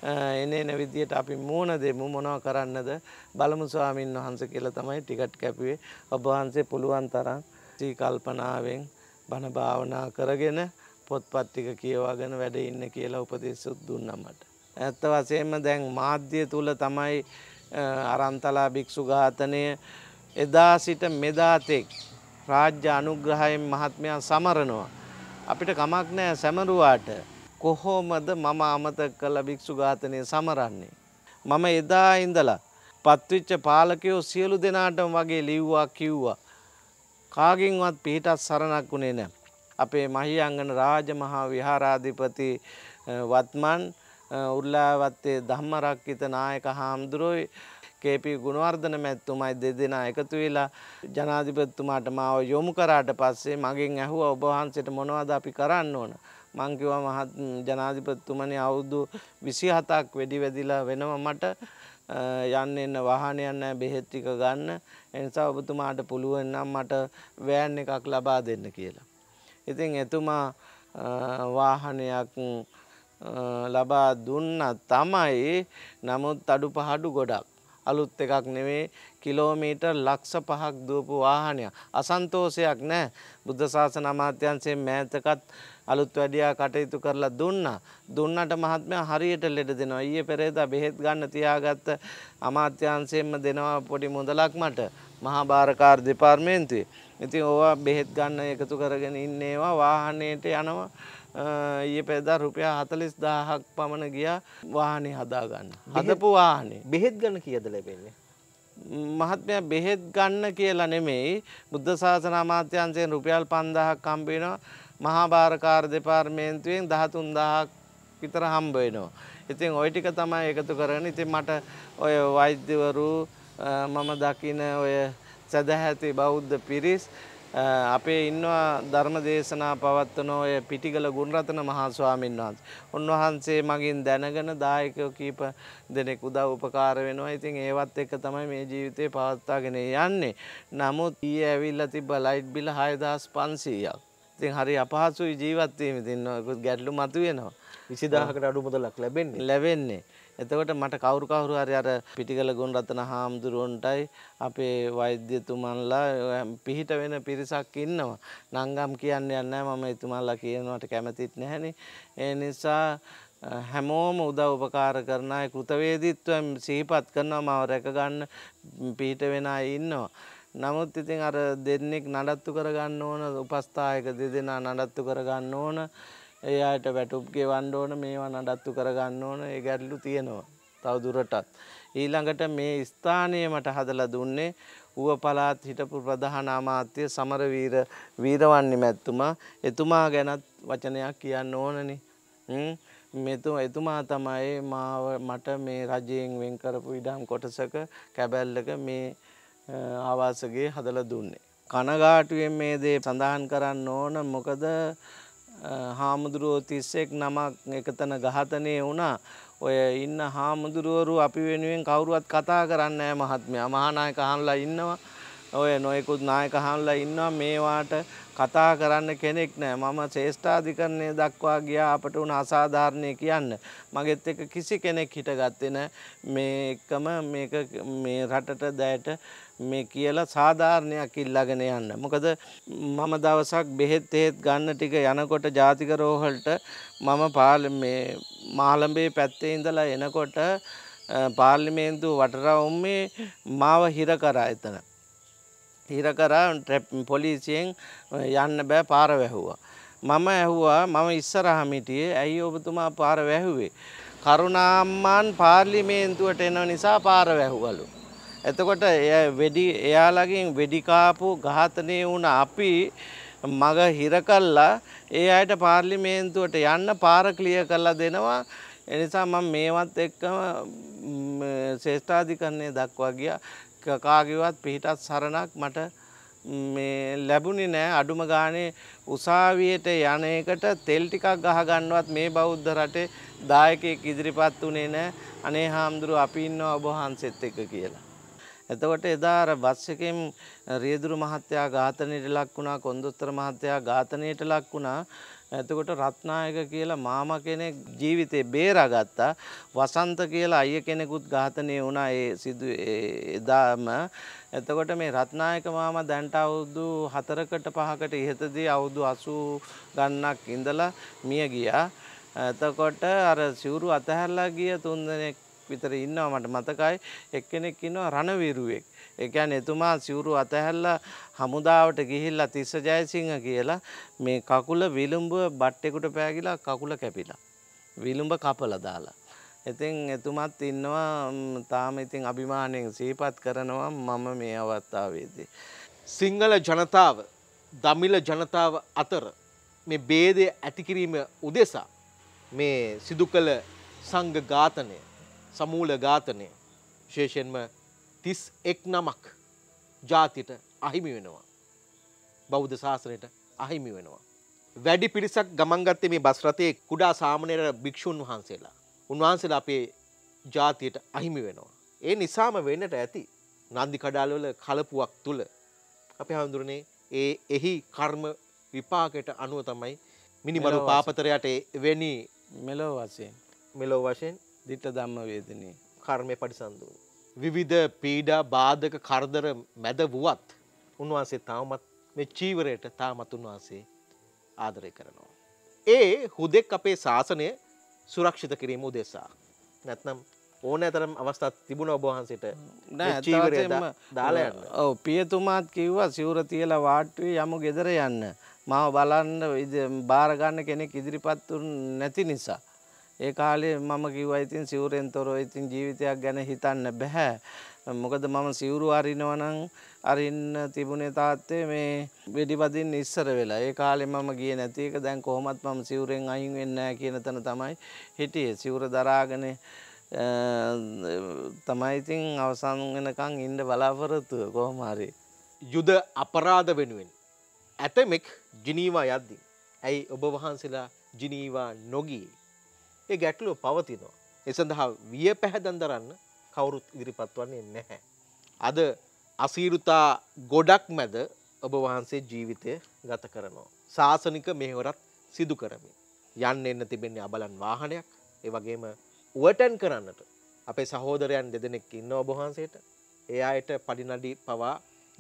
එනේන විදියට අපි මූුණ දෙමු මොනව කරන්නද බලමු ස්වාමීන් වහන්ස කියලා තමයි ටිකට් කැපුවේ ඔබවහන්සේ පුළුවන් තරන් සීකල්පනාවෙන් බණ භාවනා කරගෙන පොත්පත් ටික කියවාගෙන වැඩ ඉන්න කියලා උපදෙස්සුත් දුන්නමට. ඇත්ත වසයෙන්ම දැන් මාධ්‍ය තුළ තමයි අරන්තලා භික්‍ෂු ඝාතනය එදා සිට මෙදාතෙක් රාජ්‍ය අනුග්‍රහයෙන් මහත්මයා සමරනවා. අපිට කමක් නෑ සැමරුවාට කොහොමද මම අමතක කළ භික්ෂු ඝාතනය සමරන්නේ. මම එදා ඉඳලා පත්විච්ච පාලකයෝ සියලු දෙනාටම වගේ ලිව්වා කිව්වා. කාගින්වත් පිහිටත් සරණක් වුණේ නෑ. අපේ මහියංගන රාජමහා විහාරාධිපති වත්මන් උල්ලාවත්තේ ධම්මරක්කිත නායක හාමුදුරුවයි කේපී ගුණවර්ධන මැත්තුමයි දෙදෙනා එකතු වෙලා ජනාධිපතිතුමාට මාව යොමු කරාට පස්සේ මගෙන් ඇහුවා ඔබ වහන්සේට මොනවද අපි කරන්න ඕන මං කිව්වා මහත් ජනාධිපතිතුමනි අවුරුදු 27ක් වෙඩි වැදිලා වෙනවා මට යන්න එන්න වාහනයක් නැහැ බෙහෙත් ටික ගන්න. ඒ නිසා ඔබතුමාට පුළුවන් නම් මට වෑන් එකක් ලබා දෙන්න කියලා. ඉතින් එතුමා වාහනයක් ලබා දුන්නා තමයි. නමුත් අඩු පහඩු ගොඩක්. අලුත් එකක් නෙවෙයි කිලෝමීටර් ලක්ෂ පහක් දුවපු වාහනයක්. අසන්තෝෂයක් නැහැ. බුද්ධ ශාසන අමාත්‍යංශයෙන් මෑතකත් අලුත් වැඩියා කටයුතු කරලා දුන්නා. දුන්නට මහත්මයා හරියට ලෙඩ දෙනවා. ඊයේ පෙරේදා බෙහෙත් ගන්න තියාගත්ත අමාත්‍යංශයෙන්ම දෙනවා පොඩි මුදලක් මට. මහා භාරකාර දෙපාර්තමේන්තුවේ. ඉතින් ඕවා බෙහෙත් ගන්න එකතු කරගෙන ඉන්නේවා වාහනයට යනවා. ඊය පෙදා රුපියා හතලිස් දාහක් පමණ ගියා වාහනේ හදාගන්න. හදපු වාහනේ බෙහෙත් ගන්න කියද ලැබෙන්නේ. මහත්මය බෙහෙත් ගන්න කියලා නෙමෙයි බුද්ධ ශාසන අමාත්‍යන්සයෙන් රුපියල් පන්දහක් කම්පිනවා මහාභාරකාර දෙපාර්මේන්තුවෙන් දහතුන් දහක් විතර හම්බවෙනවා. ඉතින් ඔය ටික තමයි එකතු කරන ඉතින් මට ඔය වෛද්‍යවරු මම දකින ඔය සැදැහැති බෞද්ධ පිරිස් අපේ ඉන්නවා ධර්ම දේශනා පවත්වන ඔය පිටිගල ගුණරතන මහා ස්වාමීන් වහන්සේ. උන්වහන්සේ මගින් දැනගෙන දායකයෝ කීප දෙනෙක් උදව් උපකාර වෙනවා. ඉතින් ඒවත් එක තමයි මේ ජීවිතේ පවත්වාගෙන යන්නේ. නමුත් ඊයේ ඇවිල්ලා තිබ්බ ලයිට් බිල 6500ක්. ඉතින් හරි අපහසුයි ජීවත් වීම. ඉතින් ගැටලු මතුවෙනවා. 20000කට අඩු මුදලක් ලැබෙන්නේ. ලැබෙන්නේ. එතකොට මට කවුරු කවුරු හරි අර පිටිකල ගුණරත්න හාමුදුරුවන්ටයි අපේ වෛද්‍යතුමන්ලා පිහිට වෙන පිරිසක් ඉන්නවා. නංගම් කියන්නේ නැහැ මම එතුමාලා කියනවට කැමතිත් නැහැනේ. ඒ නිසා හැමෝම උදව් උපකාර කරන අය කෘතවේදීත්වය සිහිපත් කරනවා මව රැකගන්න පිහිට වෙන අය ඉන්නවා. නමුත් ඉතින් අර දෙන්නෙක් නඩත්තු කරගන්න ඕන උපස්ථායක දෙදෙනා නඩත්තු කරගන්න ඕන ඒ අයට වැටුප් ගෙවන්න ඕන මේවා නඩත්තු කරගන්න ඕන ඒ ගැටලු තියෙනවා. තව දුරටත්. ඊළඟට මේ ස්ථානය මට හදලා දුන්නේ ඌව පළාත් හිටපු ප්‍රධාන අමාත්‍ය සමරවීර වීරවන්නේ මැතිතුමා. එතුමා ගැනත් වචනයක් කියන්න ඕනනේ. මෙතුම එතුමා තමයි මාව මට මේ රජයෙන් වෙන් කරපු ඉඩම් කොටසක කැබැල්ලක මේ ආවාසගේ හදලා දුන්නේ. කනගාටුවෙන් මේ දේ සඳහන් කරන්න ඕන මොකද හාමුදුරුවෝ තිස්සෙක් නමක් එකතන ගහතනය වුණා ඔය ඉන්න හාමුදුරුවරු අපි වෙනුවෙන් කවුරුවත් කතා කරන්න මහත්මය මහානායක හන්ලා ඉන්නවා ඔය නොයෙකුත් නායක හන්ලා ඉන්නවා මේවාට කතා කරන්න කෙනෙක් නෑ මම ශේෂ්ඨාධිකරණය දක්වා ගියා අපට උන අසාධාරණය කියන්න මගෙත් එක කිසි කෙනෙක් හිටගත්තෙන මේකම මේක මේ රටට දැයට මේ කියලා සාධාරණයක් ඉල්ලගෙන යන්න. මොකද මම දවසක් බෙහෙත් එහෙත් ගන්න ටික යනකොට ජාතික රෝහලට මම පාල මේ මාළඹේ පැත්තේ ඉඳලා එනකොට පාර්ලිමේන්තු වටරවුම් මේ මාව හිර කරා එතන. හිර කරා පොලිසියෙන් යන්න බෑ පාර වැැහුවා. මම ඇහුවා මම ඉස්සරහම හිටියේ ඇයි ඔබතුමා පාර වැැහුවේ. කරුණාම්මාන් පාර්ලිමේන්තුවට එන නිසා පාර වැැහුවලු. එතකොට වෙඩි එයාලගින් වෙඩිකාපු ඝාතනය වුණ අපි මග හිර කල්ලා ඒ අයට පාර්ලිමේන්තුවට යන්න පාර ක්ලිය කල්ලා දෙනවා එනිසා මම මේවත් එක්කම ශේෂ්ඨාධිකරණය දක්වා ගියා කාගවත් පිහිටත් සරණක් මට ලැබුණි නෑ අඩුම ගානේ උසාවියට යන එකට තෙල් ටිකක් ගහගන්නවත් මේ බෞද්ධ රටේ දායකයෙක් ඉදිරිපත් වුණේ නෑ අනේ හාමුදුරුව අපි ඉන්නවා ඔබ වහන්සෙත් එක කියලා. එතකොට එදා අර බස් එකෙන් රියදුරු මහත්තයා ඝාතනයට ලක් වුණා කොන්දොස්තර මහත්තයා ඝාතනයට ලක් වුණා එතකොට රත්නායක කියලා මාමා කෙනෙක් ජීවිතේ බේරාගත්තා. වසන්ත කියලා අයිය කෙනෙකුත් ඝාතනය වුණා ඒ සිදු එදාම. එතකොට මේ රත්නායක මාම දැන්ට අවුරුදු හතරකට පහකට ඉහතදී අවුරුදු අසූ ගන්නක් ඉඳලා මිය ගියා. එතකොට අර සිවුරු අතහැරලා ගිය තුන්දෙනෙක් විතර ඉන්නවා මට මතකයි එක්කෙනෙක් ඉන්නවා රණවිරුවෙක්. ඒ කියන්නේ එතුමා සිවුරු අතහැරලා හමුදාවට ගිහිල්ලා තිස්ස ජයසිංහ කියලා මේ කකුල විලුඹ බට්ටෙකුට පෑගිලා කකුල කැපිලා. විලුඹ කපලා දාලා. ඉතින් එතුමත් ඉන්නවා තාම ඉතින් අභිමානයෙන් සීපත් කරනවා මම මේ අවස්ථාවේදී. සිංහල ජනතාව දමිල ජනතාව අතර මේ බේදය ඇතිකිරීම උදෙසා මේ සිදු කළ සංඝ ඝාතනය සමූල ඝාතනය විශේෂයෙන්ම තිස් එක් නමක් ජාතිට අහිමි වෙනවා. බෞද්ධ ශාසනයට අහිමි වෙනවා. වැඩි පිරිසක් ගමන්ගත්තේ මේ බස් රථයේ කුඩා සාමණේර භික්ෂුන් වහන්සේලා. උන්වහන්සේලා අපේ ජාතියට අහිමි වෙනවා. ඒ නිසාම වෙන්නට ඇති නන්දි කඩාලවල කලපුවක් තුල අපි හඳුරන්නේ ඒ එහි කර්ම විපාකයට අනුව තමයි මිනිමරු පාපතරයට වෙනි මෙලෝ වශයෙන් මෙලෝ වශයෙන් දිට්ට දම්ම වේදනී. කර්මය පටිසන්දූ. විවිධ පීඩා බාධක කරදර මැද වුවත් උන්වහන්සේ තාමත් මේ චීවරයට තාමත් උන්වහන්සේ ආදරය කරනවා. ඒ හුදෙක් අපේ ශාසනය සුරක්ෂිත කිරීම උදෙසා. නැත්නම් ඕනෑ තරම් අවස්ථත් තිබුණ ඔබහන්සට දාලයන්න ඔව පියතුමාත් කිව්වා සිවර තියල වාට්ටුවේ යමු ගෙදර යන්න. මව බලන්න බාරගන්න කෙනෙක් ඉදිරිපත්තුන් නැති නිසා. ඒ කාලේ මම කිව්වා ඉතින් සිවුරෙන් තොරව ඉතින් ජීවිතයක් ගැන හිතන්න බෑ. මොකද මම සිවුරු අරිනවා නම් අරින්න තිබුණේ තාත්තේ මේ වෙඩිපදින්න ඉස්සර වෙලා. ඒ කාලේ මම ගියේ නැති එක දැන් කොහොමත් මම සිවුරෙන් අයින් වෙන්නේ නැහැ කියන තැන තමයි හිටියේ. සිවුර දරාගෙන තමයි ඉතින් අවසන් වෙනකන් ඉන්න බලාපොරොත්තුව කොහොම හරි. යුද අපරාධ වෙනුවෙන් ඇතමෙක් ජිනීවා යද්දී ඇයි ඔබ වහන්සේලා ජිනීවා නොගියේ ඒ ගැටලුව පවතිනවා. ඒ සඳහා විය පැහැදන් දරන්න කවුරුත් ඉදිරිපත් වන්නේ නැහැ. අද අසීරුතා ගොඩක් මැද ඔබ වහන්සේ ජීවිතය ගත කරනවා. ශාසනික මෙහෙවරත් සිදු කරමින්. යන්න එන්න තිබෙන්නේ අබලන් වාහනයක්. ඒ වගේම උවටන් කරන්නට අපේ සහෝදරයන් දෙදෙනෙක් ඉන්න ඔබ වහන්සේට ඒ අයට පඩිනඩි පවා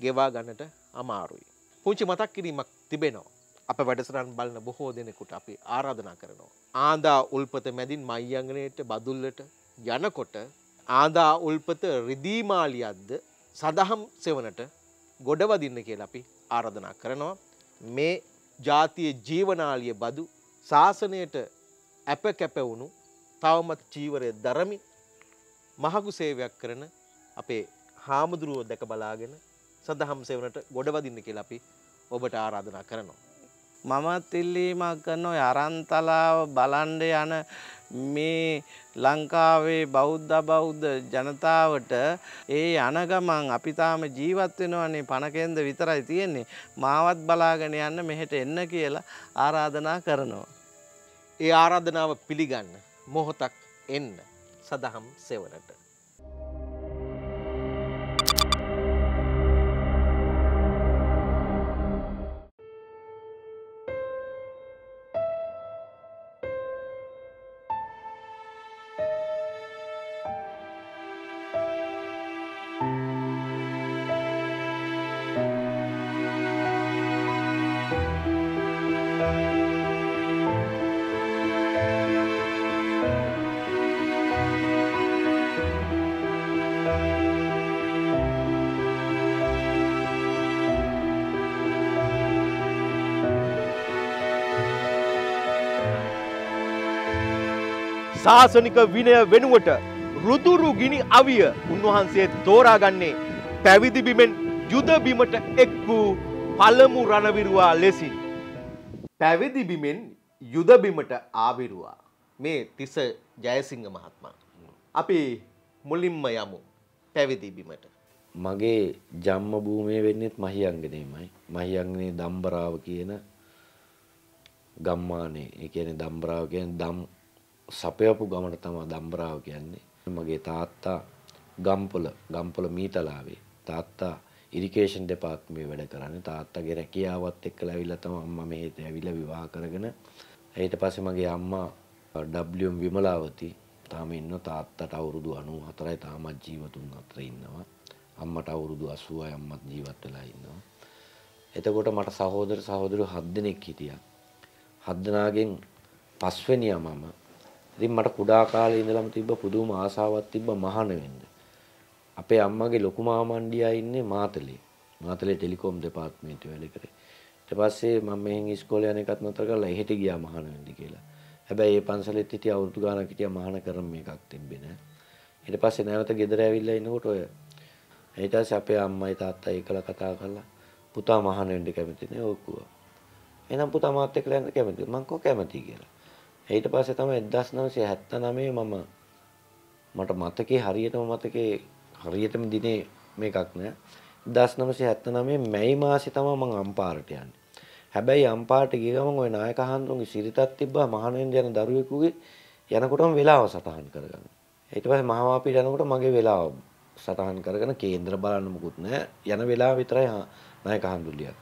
ගෙවා ගන්නට අමාරුයි. පුංචි මතක් කිරීමක් තිබෙනවා. අප වැඩසටන් බලන බොහෝ දෙනෙකුට අපි ආරාධනා කරනවා. ආදා උල්පත මැදින් මයිංගනයට බදුල්ලට යනකොට ආදා උල්පත රිදීමාලියද්ද සදහම් සෙවනට ගොඩවදින්න කියල අපි ආරධනා කරනවා. මේ ජාතිය ජීවනාලිය බදු ශාසනයට ඇප කැපවුණු තවමත් චීවරය දරමි මහකු සේවයක් කරන අපේ හාමුදුරුවෝ දැක බලාගෙන සදහම් සෙවනට ගොඩවදින්න කියලා අපි ඔබට ආරාධනා කරනවා. මමත් ඉල්ලීමක් කරන ඔය අරන්තලාව බලන්ඩ යන මේ ලංකාවේ බෞද්ධ බෞද්ධ ජනතාවට ඒ යනගමන් අපිතාම ජීවත්වෙනවන්නේ පණකෙන්ද විතරයි තියෙන්නේ මාවත් බලාගෙන යන්න මෙහෙට එන්න කියලා ආරාධනා කරනවා. ඒ ආරාධනාව පිළිගන්න මොහොතක් එන්න සදහම් සෙවනට. ශාසනික විනය වෙනුවට රුදුරු ගිනි අවිය උන්වහන්සේ තෝරාගන්නේ පැවිදිබිමෙන් යුදබිමට එක් වූ පළමු රණවිරුවා ලෙසින්. පැවිදිබිමෙන් යුදබිමට ආවිරුවා මේ තිස ජයසිංහ මහත්මා. අපි මුලින්ම යමු පැවිදිබිමට. මගේ ජම්ම භූමය වෙන්නෙත් මහියංගනයමයි මහියංගනේ දම්බරාව කියන ගම්මානේ ඒ කියන්නේ දම්බරාව කියන්නේ දම් සපයපු ගමට තම දම්බරාව කියන්නේ. මගේ තාත්තා ගම්පොල ගම්පොල මීතලාවේ තාත්තා ඉරිකේෂන් දෙපාත්මේ වැඩ කරන්න තාත්තගේ රැකියාවත් එක්ක ඇවිල්ලා තම අම්ම මෙහෙට ඇවිල විවාහ කරගෙන ඊට පස්සේ මගේ අම්මා ඩම් විමලාවති තාම ඉන්න තාත්තට අවුරුදු අනු හතරයි තාමත් ජීවතුන් අතර ඉන්නවා අම්මට අවුරුදු අසුවයි අම්මත් ජීවත් වෙලා ඉන්නවා එතකොට මට සහෝදර සහෝදරු හත් දෙනෙක් හිටියා හත් දෙනාගෙන් පස්වෙනියා මම ඉතින් මට කුඩා කාලේ ඉඳලම තිබ්බ පුදුම ආසාවක් තිබ්බ මහාන වෙන්න. අපේ අම්මගේ ලොකු මාමණ්ඩියා ඉන්නේ මාතලේ. මාතලේ ටෙලිකොම් දෙපාර්තමේන්තුවේ වැඩ කරේ. ඊට පස්සේ මම මෙහෙන් ඉස්කෝලේ යන එකත් නතර කරලා එහෙට ගියා මහාන වෙන්න කියලා. හැබැයි ඒ පන්සලෙත් හිටිය අවුරුදු ගානක් හිටිය මහාන කරම් එකක් තිබ්බේ නෑ. ඊට පස්සේ නැවත ගෙදර ඇවිල්ලා ඉනකොට ඔය ඊට පස්සේ අපේ අම්මයි තාත්තයි එකලා කතා කරලා පුතා මහාන වෙන්න කැමති නේ ඕකුව. එහෙනම් පුතා මාත් එක්ක යන්න කැමතිද? මං කෝ කැමති කියලා. ඊට පස්සේ තමයි 1979 මම මට මතකේ හරියටම මතකේ හරියටම දිනේ මේකක් නෑ 1979 මැයි මාසේ තමයි මම අම්පාරට යන්නේ. හැබැයි අම්පාරට ගිය ගමන් ওই නායක හඳුන්ගේ සිරිතක් තිබ්බා මහණෙන් යන දරුවෙකුගේ යනකොටම වෙලාව සටහන් කරගන්න. ඊට පස්සේ මහමාපිට යනකොට මගේ වෙලාව සටහන් කරගෙන කේන්ද්‍ර බලන්න මුකුත් නෑ. යන වෙලාව විතරයි නායක හඳුන්ලියක්.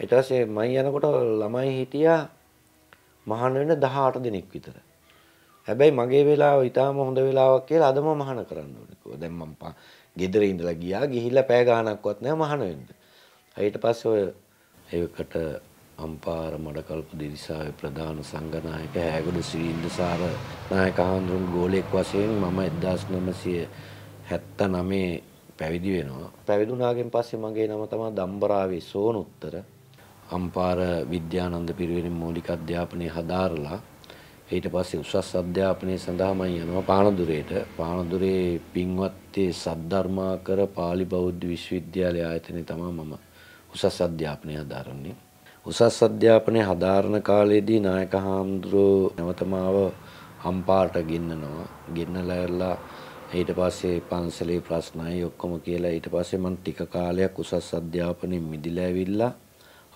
ඊට පස්සේ මම යනකොට ළමයි හිටියා මහාන වෙන්න 18 දිනක් විතර. හැබැයි මගේ වෙලාව ඊටාම හොඳ වෙලාවක් කියලා අදම මහාන කරන්න ඕනේ කිව්වා. දැන් මම ගෙදර ඉඳලා ගියා. ගිහිල්ලා පෑ ගානක්වත් නැහැ මහාන වෙන්න. ඊට පස්සේ ඔය ඒකට අම්පාර මඩකල්ප දිරිසාවේ ප්‍රධාන සංඝනායක හැගොඩ ශ්‍රීන්දසාර නායක හඳුන් ගෝලෙක් වශයෙන් මම 1979 පැවිදි වෙනවා. පැවිදුනාගෙන් පස්සේ මගේ නම තමයි දම්බරාවේ සෝනුත්තර. අම්පාර විද්‍යානන්ද පිරිවෙනින් මූලික අධ්‍යාපනය හදාරලා ඊට පස්සේ උසස් අධ්‍යාපනය සඳහාම යනවා පානදුරේට. පානදුරේ පින්වත්තේ සද්ධර්මාකර පාලි බෞද්ධ විශ්වවිද්‍යාලය ආයතනයේ තමයි මම උසස් අධ්‍යාපනය හදාරන්නේ. උසස් අධ්‍යාපනය හදාරන කාලයේදී නායක හාමුදුරුවෝ නැවතමාව අම්පාරට ගෙන්නනවා. ගෙන්නලා ඊට පස්සේ පන්සලේ ප්‍රශ්නයි ඔක්කොම කියලා ඊට පස්සේ මම ටික කාලයක් උසස් අධ්‍යාපනයේ මිදිලා ඇවිල්ලා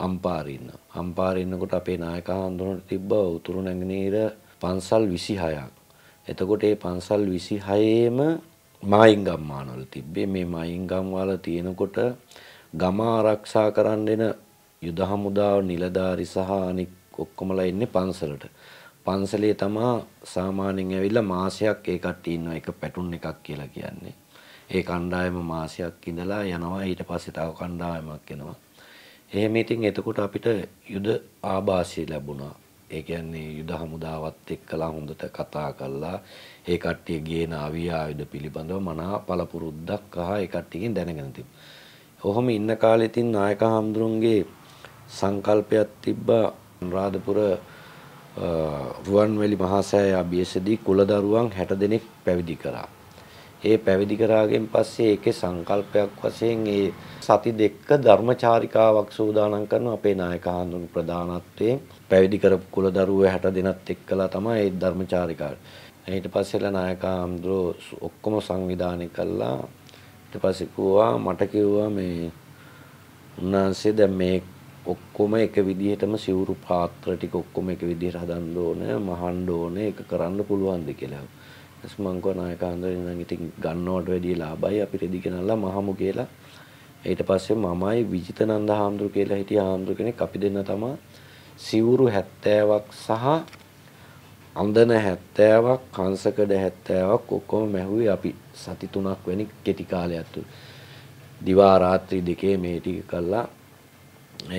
අම්පාරේ ඉන්නවා. අම්පාරේ ඉන්නකොට අපේ නායකහඳුනට තිබ්බ උතුරු නැංගනීර පන්සල් 26ක්. එතකොට ඒ පන්සල් 26ේම මායිංගම්මානවල තිබ්බේ මේ මායිංගම් වල තියෙනකොට ගම ආරක්ෂා කරන්න එන යුද හමුදාව නිලධාරි සහ අනික් ඔක්කොමලා ඉන්නේ පන්සලට. පන්සලේ තමා සාමාන්‍යයෙන් ඇවිල්ලා මාසයක් ඒ කට්ටිය ඉන්නවා එක පැටුන් එකක් කියලා කියන්නේ. ඒ කණ්ඩායම මාසයක් ඉඳලා යනවා ඊට පස්සේ තව කණ්ඩායමක් එනවා. එහෙම ඉතින් එතකොට අපිට යුද ආభాෂය ලැබුණා. ඒ කියන්නේ යුද හමුදාවත් එක්කලා හොඳට කතා කරලා ඒ කට්ටිය ගේන අවියායුධ පිළිබඳව මනා පළපුරුද්දක් අහ ඒ කට්ටියකින් දැනගෙන තිබුණා. ඔහොම ඉන්න කාලේ තින් නායක හම්දුරුන්ගේ සංකල්පයක් තිබ්බා අනුරාධපුර රුවන්වැලි මහා සෑය අභියසදී කුලදරුවන් 60 දෙනෙක් පැවිදි කරා. ඒ පැවිදි කරාගෙන් පස්සේ ඒකේ සංකල්පයක් වශයෙන් ඒ සති දෙක ධර්මචාරිකාවක් සූදානම් කරන අපේ නායක හඳුන් ප්‍රධානත්වයෙන් පැවිදි කරපු කුල දරුවෝ 60 දෙනත් එක්කලා තමයි ඒ ධර්මචාරිකාව. ඊට පස්සේලා නායක හඳුරෝ ඔක්කොම සංවිධානය කළා. ඊට පස්සේ කිව්වා මට කිව්වා මේ උන්වහන්සේ දැන් මේ ඔක්කොම එක විදිහටම සිවුරු පාත්‍ර ටික ඔක්කොම එක විදිහට හදන්න ඕනේ, මහන්න ඕනේ, ඒක කරන්න පුළුවන්ද කියලා. මංකෝ නායකාන්දර නම් ඉතින් ගන්නවට වැඩිය ලාභයි අපි රෙදි ගෙනල්ලා මහමු කියලා ඊට පස්සේ මමයි විජිතනන්ද හාමුදුරු කියලා හිටිය හාමුදුරු කෙනෙක් අපි දෙන්න තමයි සිවුරු 70ක් සහ අඳන 70ක් කංශකඩ 70ක් ඔක්කොම මැහුවේ අපි සති 3ක් වැනි කෙටි කාලයක් තුල දිවා රාත්‍රී දෙකේ මේ ටික කළා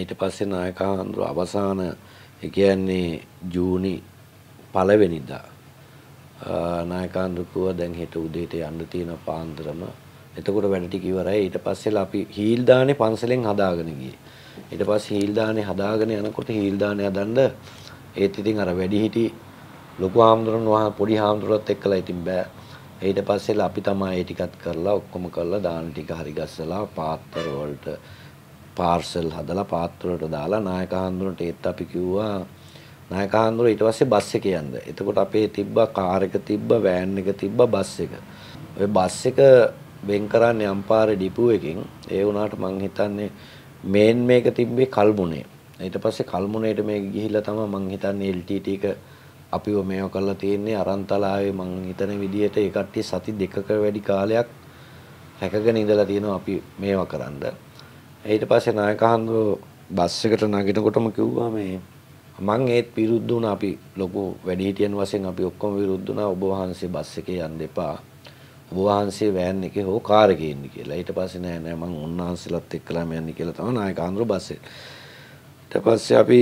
ඊට පස්සේ නායකහඳුර අවසාන ඒ කියන්නේ ජූනි පළවෙනිදා නායකාන්දුකුව දැන් හෙට උදේට යන්න තියෙන පාන්දරම එතකොට වැඩ ටික ඉවරයි ඊට පස්සේ අපි හීල් දානේ පන්සලෙන් හදාගෙන ගියේ ඊට පස්සේ හීල් දානේ හදාගෙන යනකොට හීල් දානේ හදන්න ඒත් ඉතින් අර වැඩිහිටි ලොකු හාමුදුරන් වහ පොඩි හාමුදුරුවත් එක්කලා ඉතින් බෑ ඊට පස්සේ අපි තමයි ඒ ටිකත් කරලා ඔක්කොම කරලා දාන ටික හරි ගස්සලා පාත්‍ර වලට පාර්සල් හදලා පාත්‍ර වලට දාලා නායක හාමුදුරන්ට ඒත් අපි කිව්වා නායකාන්දුර ඊට පස්සේ බස් එකේ යන්න. එතකොට අපේ තිබ්බ කාර් එක තිබ්බ වෑන් එක තිබ්බ බස් එක. ඔය බස් එක වෙන් කරන්නේ අම්පාර ඩිපුව එකෙන්. ඒ වුණාට මං හිතන්නේ මේන් මේක තිබ්බේ කල්මුනේ. ඊට පස්සේ කල්මුනේට මේක ගිහිල්ලා තමයි මං හිතන්නේ LTT එක අපිව මේව කරලා තියෙන්නේ අරන්තලාවේ මං හිතන විදිහට ඒ කට්ටිය සති දෙකක වැඩි කාලයක් රැකගෙන ඉඳලා තියෙනවා අපි මේවා කරන්න. ඊට පස්සේ නායකහන්දෝ බස් එකට නගිනකොටම කිව්වා මේ මං ඒත් විරුද්ධ වුණා අපි ලොකු වැඩිහිටියන් වශයෙන් අපි ඔක්කොම විරුද්ධ වුණා ඔබ වහන්සේ බස් එකේ යන්න එපා. ඔබ වහන්සේ වෑන් එකේ හෝ කාර් එකේ ඉන්න කියලා. ඊට පස්සේ නෑ නෑ මං උන්වහන්සේලත් එක්කලාම යන්නේ කියලා තමයි නායක ආන්දර බස් එක. ඊට පස්සේ අපි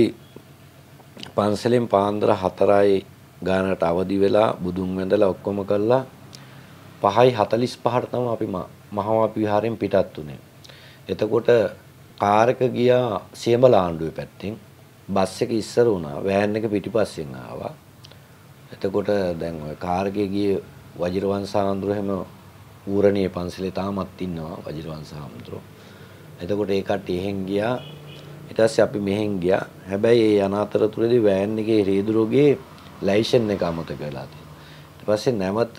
පන්සලෙන් පාන්දර 4යි ගානට අවදි වෙලා බුදුන් වැඳලා ඔක්කොම කළා. 5යි 45ට තමයි අපි මහමාපි විහාරයෙන් පිටත් වුනේ. එතකොට කාර් එක ගියා සියඹලා ආණ්ඩුවේ පැත්තෙන්. බස් එක ඉස්සර වුණා වෑන් එක පිටිපස්සෙන් ආවා එතකොට දැන් ඔය කාර් එකේ ගිය වජිරවංශ හාමුදුරුවෝ හැම ඌරණියේ පන්සලේ තාමත් ඉන්නවා වජිරවංශ හාමුදුරුවෝ එතකොට ඒ කට්ටිය එහෙන් ගියා ඊට පස්සේ අපි මෙහෙන් ගියා හැබැයි ඒ අනාතරතුරේදී වෑන් එකේ රේදුරුගේ ලයිසන් එක අමතක වෙලා තියෙනවා ඊට පස්සේ නැවත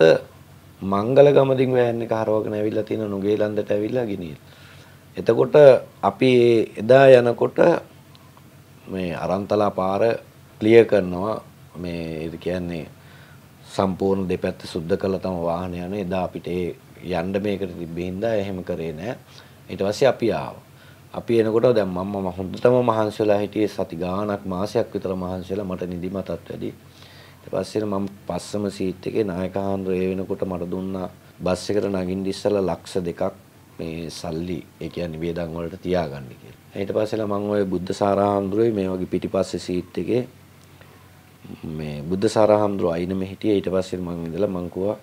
මංගල ගමදින් වෑන් එක හරවගෙන ඇවිල්ලා තියෙන නුගේලන්දට ඇවිල්ලා ගිනියෙල්. එතකොට අපි එදා යනකොට මේ අරන්තලා පාර ක්ලිය කරනවා මේ කියන්නේ සම්පූර්ණ දෙපැත්ත සුද්ධ කළා තම වාහන යන එදා අපිට ඒ යන්න මේකට තිබ්බේ හින්දා එහෙම කරේ නෑ ඊට පස්සේ අපි ආවා අපි එනකොට දැන් මම මම හොඳටම මහන්සි වෙලා හිටියේ සති ගාණක් මාසයක් විතර මහන්සි වෙලා මට නිදිමතත් වැඩි ඊට පස්සේ මම පස්සම සීට් එකේ නායකහඳුර ඒ වෙනකොට මට දුන්නා බස් එකට නගින්න ඉස්සලා ලක්ෂ දෙකක් මේ සල්ලි ඒ කියන්නේ වේදන් වලට තියාගන්න කියලා ඊට පස්සෙලා මම ওই බුද්ධසාරාහඳුරේ මේ වගේ පිටිපස්සේ සීට් එකේ මේ බුද්ධසාරාහඳුර අයිනම හිටියේ ඊට පස්සේ මම ඉඳලා මං කිව්වා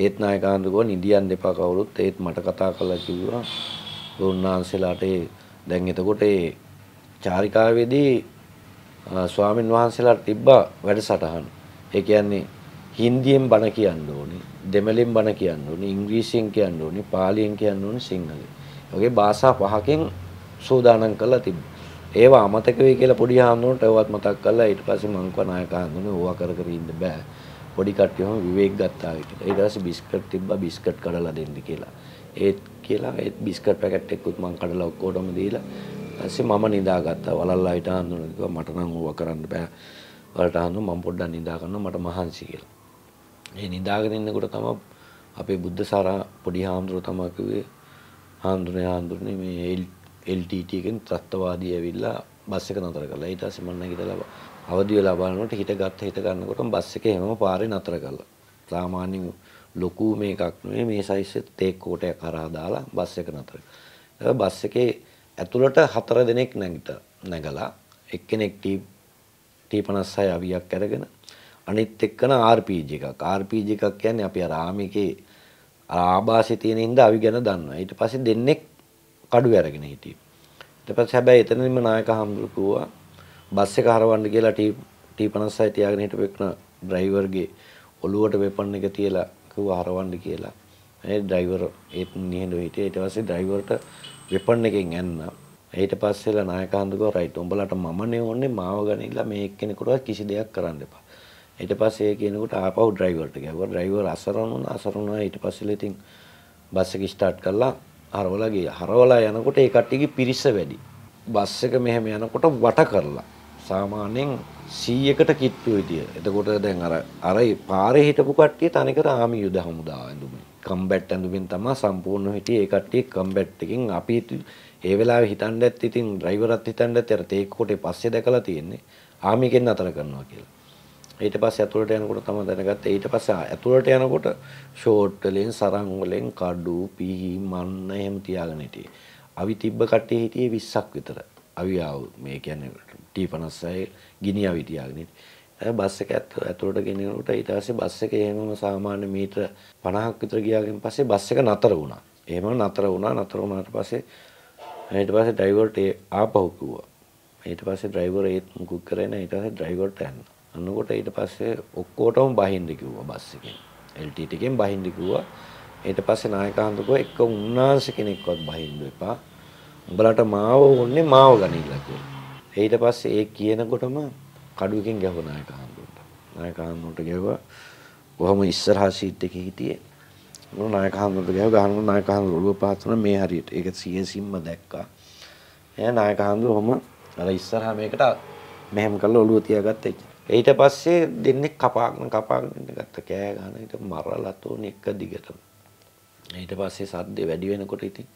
ඒත් නායකාන්දකෝ නිදියන් දෙපා කවුරුත් ඒත් මට කතා කරලා කිව්වා ගුරුනාන්සලාට දැන් එතකොට ඒ චාරිකාවේදී ස්වාමින් වහන්සේලාට තිබ්බා වැඩසටහන. ඒ කියන්නේ හින්දියෙන් බණ කියන්න ඕනේ, දෙමළෙන් බණ කියන්න ඕනේ, ඉංග්‍රීසියෙන් කියන්න ඕනේ, පාලියෙන් කියන්න ඕනේ, සිංහලෙන්. ඔයගේ භාෂා පහකෙන් සූදානම් කරලා තිබ්බා. ඒවා අමතක වෙයි කියලා පොඩි හාමුදුරන්ට ඒවත් මතක් කරලා ඊට පස්සේ මං කව නායක හාමුදුරනේ ඕවා කර කර ඉන්න බෑ. පොඩි කට්ටියම විවේක ගත්තා කියලා. ඊට පස්සේ බිස්කට් තිබ්බා බිස්කට් කඩලා දෙන්න කියලා. ඒත් කියලා ඒත් බිස්කට් පැකට් එකකුත් මං කඩලා ඔක්කොටම දීලා ඊපස්සේ මම නිදාගත්තා. වලල්ලා ඊට හාමුදුරනේ කිව්වා මට නම් ඕවා කරන්න බෑ. වලට හාමුදුරන් මම පොඩ්ඩක් නිදා ගන්න මට මහන්සි කියලා. ඒ නිදාගෙන ඉන්නකොට තමයි අපේ බුද්ධ සාරා පොඩි හාමුදුරුවෝ තමයි කිව්වේ හාමුදුරනේ හාමුදුරනේ මේ LTT එකෙන් ත්‍ත්වවාදී ඇවිල්ලා බස් එක නතර කළා. ඊට පස්සේ මම නැගිටලා අවදි වෙලා බලනකොට හිත ගත්ත හිත ගන්නකොටම බස් එක හැමම පාරේ නතර කළා. සාමාන්‍යයෙන් ලොකු මේකක් නෙවෙයි මේ සයිස් එක තේක් කොටයක් කරා දාලා බස් එක නතර කළා. බස් එකේ ඇතුළට හතර දෙනෙක් නැගිට නැගලා එක්කෙනෙක් ටී ටී 56 අවියක් අරගෙන අනිත් එක්කන RPG එකක්. RPG එකක් කියන්නේ අපි ආරාමිකේ ආభాසය තියෙන හින්දා අවි ගැන දන්නවා. ඊට පස්සේ දෙන්නෙක් කඩුව අරගෙන හිටියේ. ඊට පස්සේ හැබැයි එතනදිම නායක හම්බුරු කිව්වා බස් එක හරවන්න කියලා ටී ටී 56 තියාගෙන හිටපු එක්න ඩ්‍රයිවර්ගේ ඔලුවට වෙපන් එක තියලා කිව්වා හරවන්න කියලා. ඒ ඩ්‍රයිවර් ඒත් නිහඬව හිටියේ. ඊට පස්සේ ඩ්‍රයිවර්ට වෙපන් එකෙන් ඇන්නා. ඊට පස්සේලා නායක හඳුකෝ රයිට් උඹලාට මමනේ ඕනේ මාව ගනිලා මේ එක්කෙනෙකුට කිසි දෙයක් කරන්න එපා. ඊට පස්සේ කියනකොට ආපහු ඩ්‍රයිවර්ට ගැහුවා. ඩ්‍රයිවර් අසරණ වුණා. අසරණ වුණා ඊට පස්සේ ඉතින් බස් එක ස්ටාර්ට් කළා. හරවලගේ හරවලා යනකොට ඒ කට්ටියගේ පිරිස වැඩි. බස් එක මෙහෙම යනකොට වට කරලා සාමාන්‍යයෙන් 100කට කිට්ටු විදිය. එතකොට දැන් අර අර පාරේ හිටපු කට්ටිය තනිකර ආමි යුද හමුදාව ඇඳුමේ. කම්බැට් ඇඳුමින් තමයි සම්පූර්ණ හිටියේ ඒ කට්ටිය කම්බැට් එකකින් අපි ඒ වෙලාවේ හිතන්නත් ඉතින් ඩ්‍රයිවරත් හිතන්නත් අර තේක්කොටේ පස්සේ දැකලා තියෙන්නේ ආමි කෙනෙක් අතර කරනවා කියලා. ඊට පස්සේ ඇතුළට යනකොට තමයි දැනගත්තේ ඊට පස්සේ ඇතුළට යනකොට ෂෝට් වලින් සරන් වලින් කඩු පිහි මන්න එහෙම තියාගෙන හිටියේ. අවි තිබ්බ කට්ටිය හිටියේ 20ක් විතර. අවි ආව මේ කියන්නේ T56 ගිනි අවි තියාගෙන හිටියේ. බස් එක ඇතුළට ගෙනියනකොට ඊට පස්සේ බස් එක එහෙමම සාමාන්‍ය මීටර 50ක් විතර ගියාගෙන් පස්සේ බස් එක නතර වුණා. එහෙම නතර වුණා නතර වුණාට පස්සේ ඊට පස්සේ ඩ්‍රයිවර්ට ආපහු කිව්වා. ඊට පස්සේ ඩ්‍රයිවර් ඒත් මුකුත් කරේ නැහැ. ඊට පස්සේ ඩ්‍රයිවර්ට ඇන්නා. අන්නකොට ඊට පස්සේ ඔක්කොටම බහින්න කිව්වා බස් එකෙන්. LTT එකෙන් බහින්න කිව්වා. ඊට පස්සේ නායකහඳුකෝ එක්ක උන්නාංශ කෙනෙක්වත් බහින්න එපා. උඹලට මාව ඕන්නේ මාව ගනින්න කියලා. ඊට පස්සේ ඒ කියනකොටම කඩුවකින් ගැහුවා නායකහඳුන්ට. නායකහඳුන්ට ගැහුවා කොහොම ඉස්සරහා සීට් එකේ හිටියේ. මොන නායකහඳුන්ට ගැහුවා ගහන නායකහඳුන් ඔළුව පහත් වුණා මේ හරියට. ඒක සියෙසින්ම දැක්කා. එයා නායකහඳුන් ඔහම අර ඉස්සරහා මේකට මෙහෙම කරලා ඔළුව තියාගත්ත එක. ඊට පස්සේ දෙන්නේ කපාගෙන කපාගෙන ගත්ත කෑ ගන්න ඊට මරලා තෝන එක දිගටම ඊට පස්සේ සද්දේ වැඩි වෙනකොට ඉතින්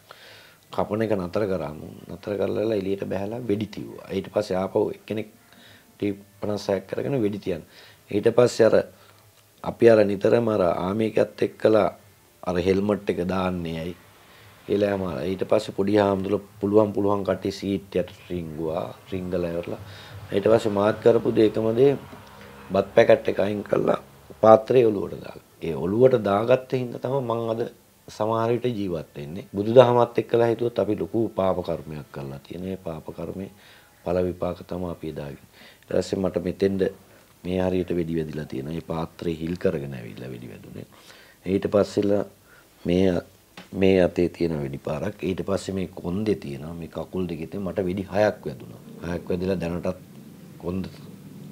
කපන එක නතර කරාම නතර කරලා එළියට බහැලා වෙඩි තියුවා ඊට පස්සේ ආපහු එක්කෙනෙක් ටී 56ක් කරගෙන වෙඩි තියන ඊට පස්සේ අර අපි අර නිතරම අර ආමේකත් එක්කලා අර හෙල්මට් එක දාන්නේ ඇයි ඒලාම ඊට පස්සේ පොඩි හාමුදුරුවෝ පුළුවන් පුළුවන් කටි සීට් යට රිංගුවා රිංගලා ඉවරලා ඊට පස්සේ මාත් කරපු දේ එකම දේ බත් පැකට් එක අයින් කරලා පාත්‍රය ඔලුවට දාලා. ඒ ඔලුවට දාගත්ත හින්දා තමයි මම අද සමහර විට ජීවත් වෙන්නේ. බුදුදහමත් එක්කලා හිතුවොත් අපි ලොකු පාප කර්මයක් කරලා තියෙන. ඒ පාප කර්මේ ඵල විපාක තමයි අපි දාගන්නේ. ඊට පස්සේ මට මෙතෙන්ද මේ හරියට වෙඩි වැදිලා තියෙන. ඒ පාත්‍රය හිල් කරගෙන ඇවිල්ලා වෙඩි වැදුනේ. ඊට පස්සෙලා මේ මේ අතේ තියෙන වෙඩි පාරක් ඊට පස්සේ මේ කොන්දේ තියෙනවා මේ කකුල් දෙකේ මට වෙඩි හයක් වැදුනා. හයක් වැදිලා දැනටත් කොන්ද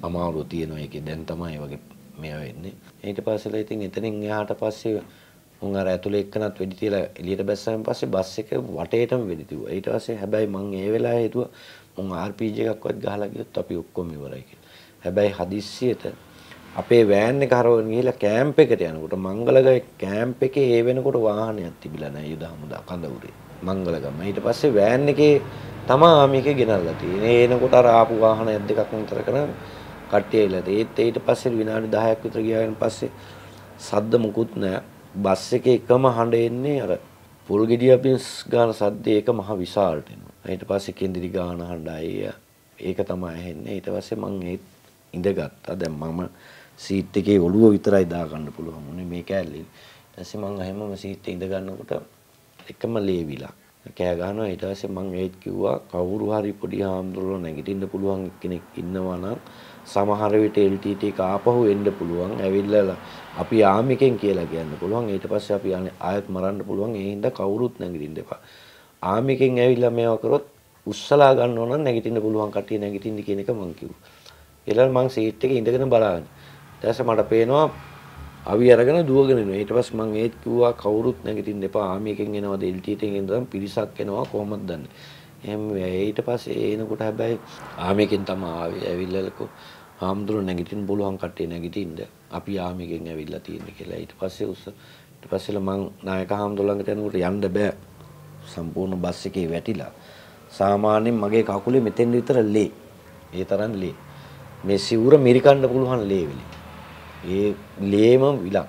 අමාරුව තියෙනවා එකේ දැන් තමයි වගේ මේ වෙන්නේ ඊට පස්සෙලා ඉතින් එතනින් එහාට පස්සේ මම අර ඇතුලේ එක්කනත් වෙඩි තියලා එළියට බැස්සාම පස්සේ බස් එක වටේටම වෙඩි තියුවා ඊට පස්සේ හැබැයි මම ඒ වෙලාවේ හිතුවා මම RPG එකක්වත් ගහලා ගියොත් අපි ඔක්කොම ඉවරයි කියලා හැබැයි හදිස්සියට අපේ වෑන් එක හරවගෙන ගිහලා කැම්ප් එකට යනකොට මංගලගය කැම්ප් එකේ ඒ වෙනකොට වාහනයක් තිබිලා නැහැ යුද හමුදා කඳවුරේ මංගලගම. ඊට පස්සේ වෑන් එකේ තමා මේක ගෙනල්ලා තියෙන්නේ. එනකොට අර ආපු වාහනයක් දෙකක් විතර කරන කට්ටිය ඉලා තියෙත් ඊට පස්සේ විනාඩි 10ක් විතර ගියාගෙන පස්සේ සද්ද මුකුත් නැහැ. බස් එකේ එකම හඬ එන්නේ අර පුල් ගෙඩිය පින්ස් ගාන සද්දේ එක මහ විශාලට එනවා. ඊට පස්සේ කෙන්දිරි ගාන හඬයි. ඒක තමයි ඇහෙන්නේ. ඊට පස්සේ මං ඒත් ඉඳගත්තා. දැන් මම සීට් එකේ ඔළුව විතරයි දාගන්න පුළුවන් උනේ මේ කෑල්ලෙන්. ඊට පස්සේ මං හැමම සීට් එකේ ඉඳ ගන්නකොට එකම ලේවිලා කෑ ගහනවා ඊට පස්සේ මම ඒත් කිව්වා කවුරු හරි පොඩි හාමුදුරුවෝ නැගිටින්න පුළුවන් කෙනෙක් ඉන්නවා නම් සමහර විට LTT එක ආපහු එන්න පුළුවන් ඇවිල්ලා අපි ආමිකෙන් කියලා කියන්න පුළුවන් ඊට පස්සේ අපි ආයෙත් මරන්න පුළුවන් ඒ හින්දා කවුරුත් නැගිටින්න එපා ආමිකෙන් ඇවිල්ලා මේවා කරොත් උස්සලා ගන්න ඕන නම් නැගිටින්න පුළුවන් කට්ටිය නැගිටින්න කියන එක මම කිව්වා ඊළඟ මම සීට් එකේ ඉඳගෙන බලාගෙන ඊට පස්සේ මට පේනවා අවි අරගෙන දුවගෙන එනවා. ඊට පස්සේ මම ඒත් කිව්වා කවුරුත් නැගිටින්න එපා. ආමියකින් එනවද එල්ටීට එනවද පිරිසක් එනවා කොහොමද දන්නේ. එහෙම ඊට පස්සේ එනකොට හැබැයි ආමියකින් තමයි ආවේ. ඇවිල්ලාලකෝ හාමුදුරු නැගිටින්න පුළුවන් කට්ටිය නැගිටින්න. අපි ආමියකින් ඇවිල්ලා තියෙන්නේ කියලා. ඊට පස්සේ උස ඊට පස්සේ මම නායක හාමුදුරු ළඟට යනකොට යන්න බෑ. සම්පූර්ණ බස් එකේ වැටිලා. සාමාන්‍යයෙන් මගේ කකුලේ මෙතෙන් විතර ලේ. ඒ තරම් ලේ. මේ සිවුර මිරිකන්න පුළුවන් ලේ වෙලේ. ඒ ලේම විලක්.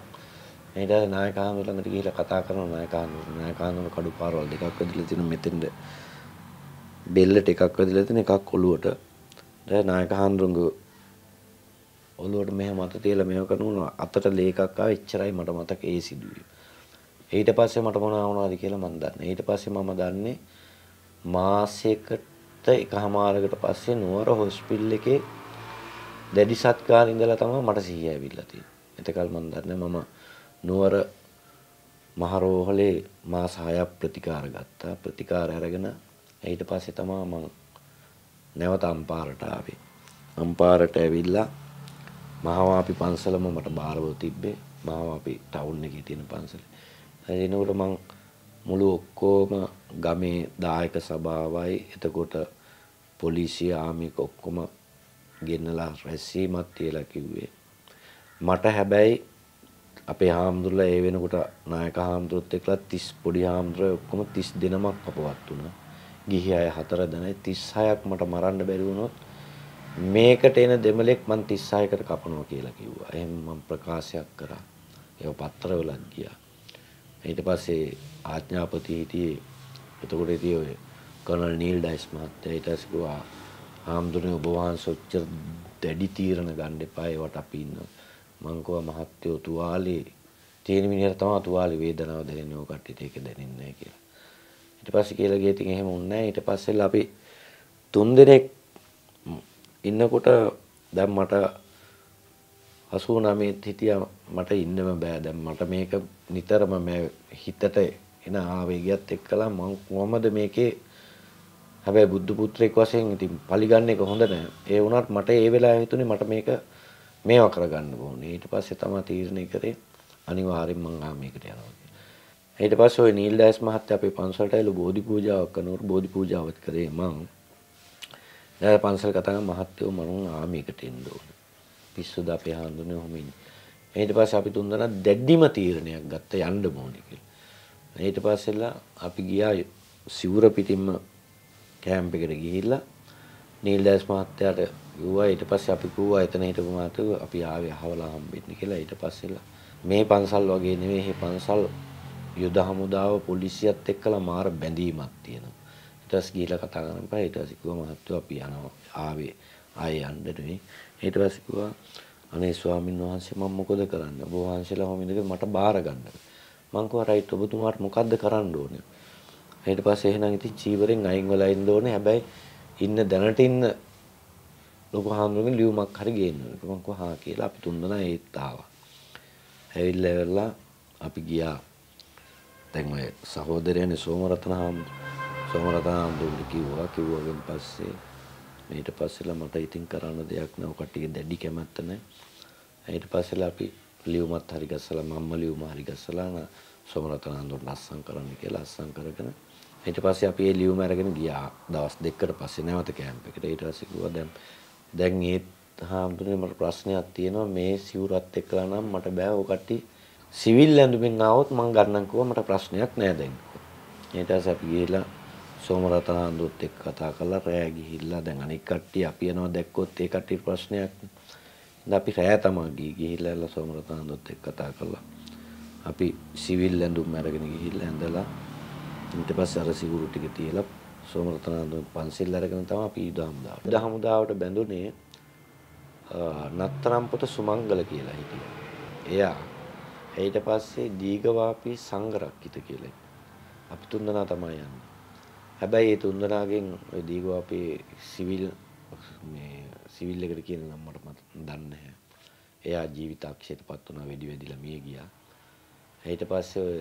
ඊට පස්සේ නායකහාමුදුර ළඟට ගිහිල්ලා කතා කරනවා නායකහාමුදුර. නායකහාමුදුර කඩු පාරවල් දෙකක් වැදිලා තියෙන මෙතෙන්ද බෙල්ලට එකක් වැදිලා තියෙන එකක් ඔලුවට. ඊට නායකහාමුදුරගේ ඔලුවට මෙහෙම මත තියලා මේව කරනවා අතට ලේකක් ආව එච්චරයි මට මතක ඒ සිදුවීම. ඊට පස්සේ මට මොනවා වුණාද කියලා මම දන්නේ. ඊට පස්සේ මම දන්නේ මාසයකට එකහමාරකට පස්සේ නුවර හොස්පිටල් එකේ දැඩි සත්කාර ඉඳලා තමයි මට සිහිය ඇවිල්ලා තියෙන්නේ. එතකල් මම දන්නේ මම නුවර මහරෝහලේ මාස 6ක් ප්‍රතිකාර ගත්තා. ප්‍රතිකාර අරගෙන ඊට පස්සේ තමයි මම නැවත අම්පාරට ආවේ. අම්පාරට ඇවිල්ලා මහවාපි පන්සලම මට බාරව තිබ්බේ. මහවාපි ටවුන් එකේ තියෙන පන්සලේ. එනකොට මම මුළු ඔක්කොම ගමේ දායක සභාවයි එතකොට පොලිසිය ආමික ඔක්කොම ගෙන්නලා රැස්වීමක් තියලා කිව්වේ. මට හැබැයි අපේ හාමුදුරලා ඒ වෙනකොට නායක හාමුදුරුවොත් එක්කලා 30 පොඩි හාමුදුරුවෝ ඔක්කොම 30 දෙනමක් අපවත් වුණා. ගිහි අය හතර දෙනයි 36ක් මට මරන්න බැරි වුණොත් මේකට එන දෙමලෙක් මං 36කට කපනවා කියලා කිව්වා. එහෙනම් මම ප්‍රකාශයක් කරා. ඒක පත්‍රවලත් ගියා. ඊට පස්සේ ආඥාපති හිටියේ එතකොට ඉතින් ඔය කර්නල් නීල් ඩයිස් මහත්තයා ඊට පස්සේ හාමුදුරනේ ඔබ වහන්සේ ඔච්චර දැඩි තීරණ ගන්න එපා ඒවට අපි ඉන්නවා. මං කව මහත්යෝ තුවාලේ තියෙන මිනිහට තමයි තුවාලේ වේදනාව දැනෙන්නේ ඕක කට්ටියට ඒක දැනෙන්නේ නැහැ කියලා. ඊට පස්සේ කියලා ගියේ ඉතින් එහෙම වුණේ නැහැ. ඊට පස්සේ අපි තුන් දිනක් ඉන්නකොට දැන් මට 89 හිටියා මට ඉන්නම බෑ දැන් මට මේක නිතරම මම හිතට එන ආවේගයත් එක්කලා මම කොහමද මේකේ හැබැයි බුද්ධ පුත්‍රයෙක් වශයෙන් ඉතින් පලිගන්න එක හොඳ නැහැ. ඒ වුණත් මට ඒ වෙලාවේ හිතුනේ මට මේක මේවා කරගන්න ඕනේ. ඊට පස්සේ තමයි තීරණය කරේ අනිවාර්යෙන් මං ආමේකට යනවා කියලා. ඊට පස්සේ ওই නීල් දාස් මහත්තයා අපේ පන්සලට ඇවිල්ලා බෝධි පූජාවක් කරනකොට බෝධි පූජාවත් කරේ මං. දැන් පන්සල් කතා මහත්තයෝ මම ආමේකට එන්න ඕනේ. පිස්සුද අපේ හඳුනේ ඔහොම ඉන්නේ. ඊට පස්සේ අපි තුන්දෙනා දැඩිම තීරණයක් ගත්ත යන්න ඕනේ කියලා. ඊට පස්සෙලා අපි ගියා සිවුර පිටින්ම කැම්ප් එකට ගිහිල්ලා නීල්දෑස් මහත්තයාට කිව්වා ඊට පස්සේ අපි කිව්වා එතන හිටපු මාතෘ අපි ආවේ අහවලා හම්බෙන්න කියලා ඊට පස්සෙලා මේ පන්සල් වගේ නෙවෙයි මේ පන්සල් යුද හමුදාව පොලිසියත් එක්කලා මාර බැඳීමක් තියෙනවා ඊට පස්සේ ගිහිල්ලා කතා කරන්න බෑ ඊට පස්සේ කිව්වා මහත්තයෝ අපි යනවා ආවේ ආයේ යන්න නෙවෙයි ඊට පස්සේ කිව්වා අනේ ස්වාමින් වහන්සේ මම මොකද කරන්නේ ඔබ වහන්සේලා හොමින්දක මට බාර ගන්න මං කිව්වා රයිට් ඔබතුමාට මොකද්ද කරන්න ඕනේ ඊට පස්සේ එහෙනම් ඉතින් චීවරෙන් අයින් වෙලා ඉන්න ඕනේ. හැබැයි ඉන්න දැනට ඉන්න ලොකු හාමුදුරුවන්ගෙන් ලියුමක් හරි ගේන්න ඕනේ. මම කිව්වා හා කියලා අපි තුන්දෙනා ඒත් ආවා. ඇවිල්ලා ඉවරලා අපි ගියා. දැන් ඔය සහෝදරයනේ සෝමරතන හාමුදුරුවෝ සෝමරතන හාමුදුරුවෝ කිව්වා කිව්වගෙන් පස්සේ ඊට පස්සෙලා මට ඉතින් කරන්න දෙයක් නැව කට්ටිය දැඩි කැමැත්ත නැහැ. ඊට පස්සෙලා අපි ලියුමත් හරි ගස්සලා මම්ම ලියුම හරි ගස්සලා සෝමරතන හාමුදුරුවෝ ලස්සන් කරන්න කියලා ලස්සන් කරගෙන ඊට පස්සේ අපි ඒ ලියුම අරගෙන ගියා දවස් දෙකකට පස්සේ නැවත කැම්ප් එකට ඊට පස්සේ කිව්වා දැන් දැන් ඒත් හාමුදුරනේ මට ප්‍රශ්නයක් තියෙනවා මේ සිවුරත් එක්කලා නම් මට බෑ ඔය කට්ටි සිවිල් ඇඳුමින් ආවොත් මම ගන්නම් කිව්වා මට ප්‍රශ්නයක් නෑ දැන් ඊට පස්සේ අපි ගිහලා සෝමරතන හඳුත් එක්ක කතා කරලා රෑ ගිහිල්ලා දැන් අනික් කට්ටිය අපි යනවා දැක්කොත් ඒ කට්ටියට ප්‍රශ්නයක්. ඉතින් අපි රෑ තමයි ගිහී ගිහිල්ලා සෝමරතන හඳුත් එක්ක කතා කරලා අපි සිවිල් ඇඳුම් අරගෙන ගිහිල්ලා ඇඳලා ඊට පස්සේ අර සිවුරු ටික තියලා සෝමරතනන්දන් පන්සල් අරගෙන තමයි අපි ඊද හමුදාවට. ඊද හමුදාවට බැඳුනේ නත්තරම්පොත සුමංගල කියලා හිටියා. එයා ඊට පස්සේ දීගවාපි සංගරක්කිත කියලා. අපි තුන්දෙනා තමයි යන්නේ. හැබැයි ඒ තුන්දෙනාගෙන් ওই දීගවාපි සිවිල් මේ සිවිල් එකට කියන නම මට දන්නේ නැහැ. එයා ජීවිතාක්ෂයට පත් වුණා වෙඩි වැදිලා මිය ගියා. ඊට පස්සේ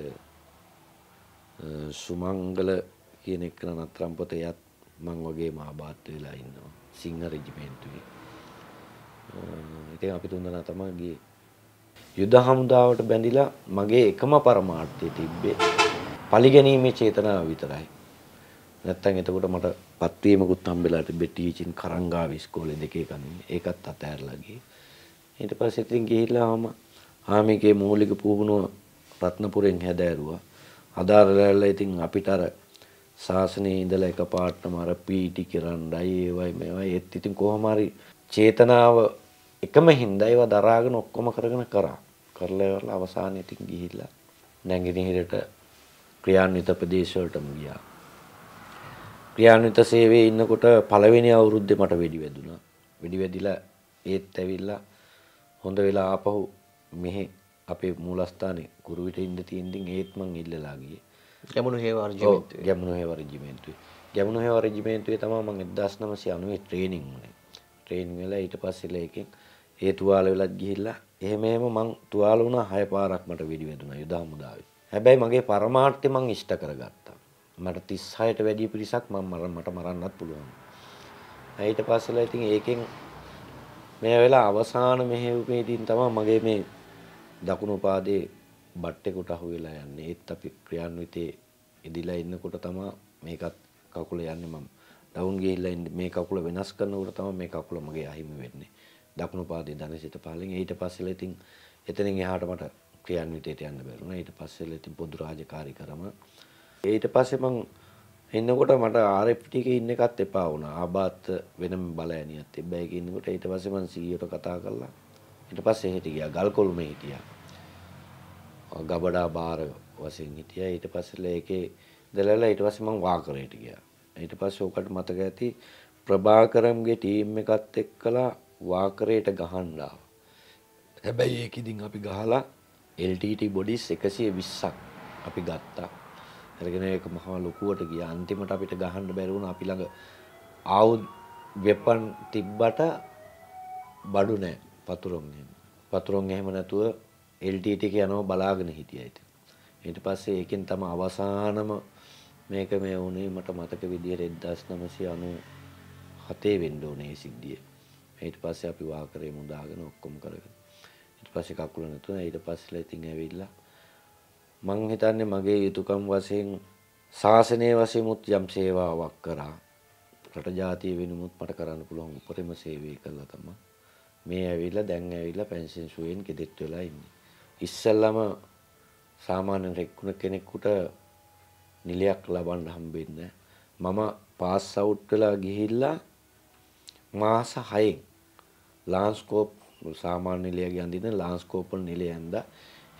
සුමංගල කියන එක්කන නතරම් පොතයත් මං වගේ මාබාත් වෙලා ඉන්නවා සිංහ රෙජිමෙන්ටුවේ. ඉතින් අපි තුන්දෙනා තමයි ගියේ. යුද හමුදාවට බැඳිලා මගේ එකම පරමාර්ථය තිබ්බේ පරිගැනීමේ චේතනාව විතරයි. නැත්තම් එතකොට මට පත්වීමකුත් හම්බෙලා තිබ්බේ ටීචින් කරංගාව ඉස්කෝලේ දෙකේ කන්නේ. ඒකත් අතහැරලා ගියේ. ඊට පස්සේ ඉතින් ගිහිල්ලාම ආමිගේ මූලික පුහුණුව රත්නපුරෙන් හැදෑරුවා. අදාරලෑල්ලා ඉතින් අපිට අර ශාසනයේ ඉඳලා එකපාරටම අර පීටි කරණ්ඩයි ඒවයි මේවයි ඒත් ඉතින් කොහොම හරි චේතනාව එකම හින්දා ඒවා දරාගෙන ඔක්කොම කරගෙන කරා. කරලා ඉවරලා අවසානයේ ඉතින් ගිහිල්ලා නැගිනිහිරට ක්‍රියාන්විත ප්‍රදේශවලටම ගියා. ක්‍රියාන්විත සේවයේ ඉන්නකොට පළවෙනි අවුරුද්දේ මට වෙඩි වැදුනා. වෙඩි වැදිලා ඒත් ඇවිල්ලා හොඳ වෙලා ආපහු මෙහි අපේ මූලස්ථානේ කුරුවිට ඉන්න තියෙනින් ඒත් මං ඉල්ලලා ගියේ. ගැමුණු හේවා රෙජිමෙන්තුවේ. ගැමුණු හේවා රෙජිමෙන්තුවේ. ගැමුණු හේවා රෙජිමෙන්තුවේ තමයි මං 1990 ට්‍රේනින් වුණේ. ට්‍රේනින් වෙලා ඊට පස්සේලා එකෙන් ඒ තුවාල වෙලත් ගිහිල්ලා එහෙම එහෙම මං තුවාල වුණා හය පාරක් මට වෙඩි වැදුනා යුද හමුදාවේ. හැබැයි මගේ පරමාර්ථය මං ඉෂ්ට කරගත්තා. මට 36ට වැඩි පිරිසක් මම මට මරන්නත් පුළුවන්. ඊට පස්සේලා ඉතින් ඒකෙන් මේ වෙලා අවසාන මෙහෙයුමේදී තමයි මගේ මේ දකුණු පාදේ බට්ටෙකුට අහු වෙලා යන්නේ. ඒත් අපි ක්‍රියාන්විතේ ඉදිලා ඉන්නකොට තමයි මේකත් කකුල යන්නේ මම. ඩවුන් ගිහිල්ලා මේ කකුල වෙනස් කරනකොට තමයි මේ කකුල මගේ අහිමි වෙන්නේ. දකුණු පාදේ ධනසිත පහලින් ඊට පස්සෙලා ඉතින් එතනින් එහාට මට ක්‍රියාන්විතයට යන්න බැරුණා. ඊට පස්සෙලා ඉතින් පොදු රාජකාරී කරම ඊට පස්සේ මං එන්නකොට මට RFT එකේ ඉන්න එකත් එපා වුණා. ආබාත් වෙනම බලෑනියක් තිබ්බයි කියනකොට ඊට පස්සේ මං සීයට කතා කළා. ඊට පස්සේ එහෙට ගියා ගල්කොළුමේ හිටියා. ගබඩා බාර වශයෙන් හිටියා. ඊට පස්සේ ඒකේ දැලලා ඊට පස්සේ මම වාකරේට ගියා. ඊට පස්සේ ඔකට මතක ඇති ප්‍රභාකරම්ගේ ටීම් එකත් එක්කලා වාකරේට ගහන්න හැබැයි ඒක ඉතින් අපි ගහලා LTT බොඩිස් 120ක් අපි ගත්තා. අරගෙන ඒක මහා ලොකුවට ගියා. අන්තිමට අපිට ගහන්න බැරි වුණා අපි ළඟ ආවුත් වෙපන් තිබ්බට බඩු නෑ. පතුරුම් එහෙම. පතුරුම් එහෙම නැතුව LTT එක යනව බලාගෙන හිටියා ඉතින්. ඊට පස්සේ ඒකෙන් තම අවසානම මේක මේ වුණේ මට මතක විදිහට 1997 වෙන්න ඕනේ මේ සිද්ධිය. ඊට පස්සේ අපි වාකරේ මුදාගෙන ඔක්කොම කරගෙන. ඊට පස්සේ කකුල නැතුණා. ඊට පස්සේ ඉතින් ඇවිල්ලා මං හිතන්නේ මගේ යුතුයකම් වශයෙන් ශාසනය වශයෙන්මුත් යම් සේවාවක් කරා. රට ජාතිය වෙනුමුත් මට කරන්න පුළුවන් උපරිම සේවය කළා තමයි. මේ ඇවිල්ලා දැන් ඇවිල්ලා පෙන්ෂන් සුවෙන් ගෙදෙට්ට වෙලා ඉන්නේ. ඉස්සල්ලාම සාමාන්‍ය රෙක්කුණ කෙනෙකුට නිලයක් ලබන්න හම්බෙන්නේ මම පාස් අවුට් වෙලා ගිහිල්ලා මාස 6න් ලාන්ස්කෝප් සාමාන්‍ය නිලයක යඳින්න ලාන්ස්කෝප් වල නිලය ඇඳා.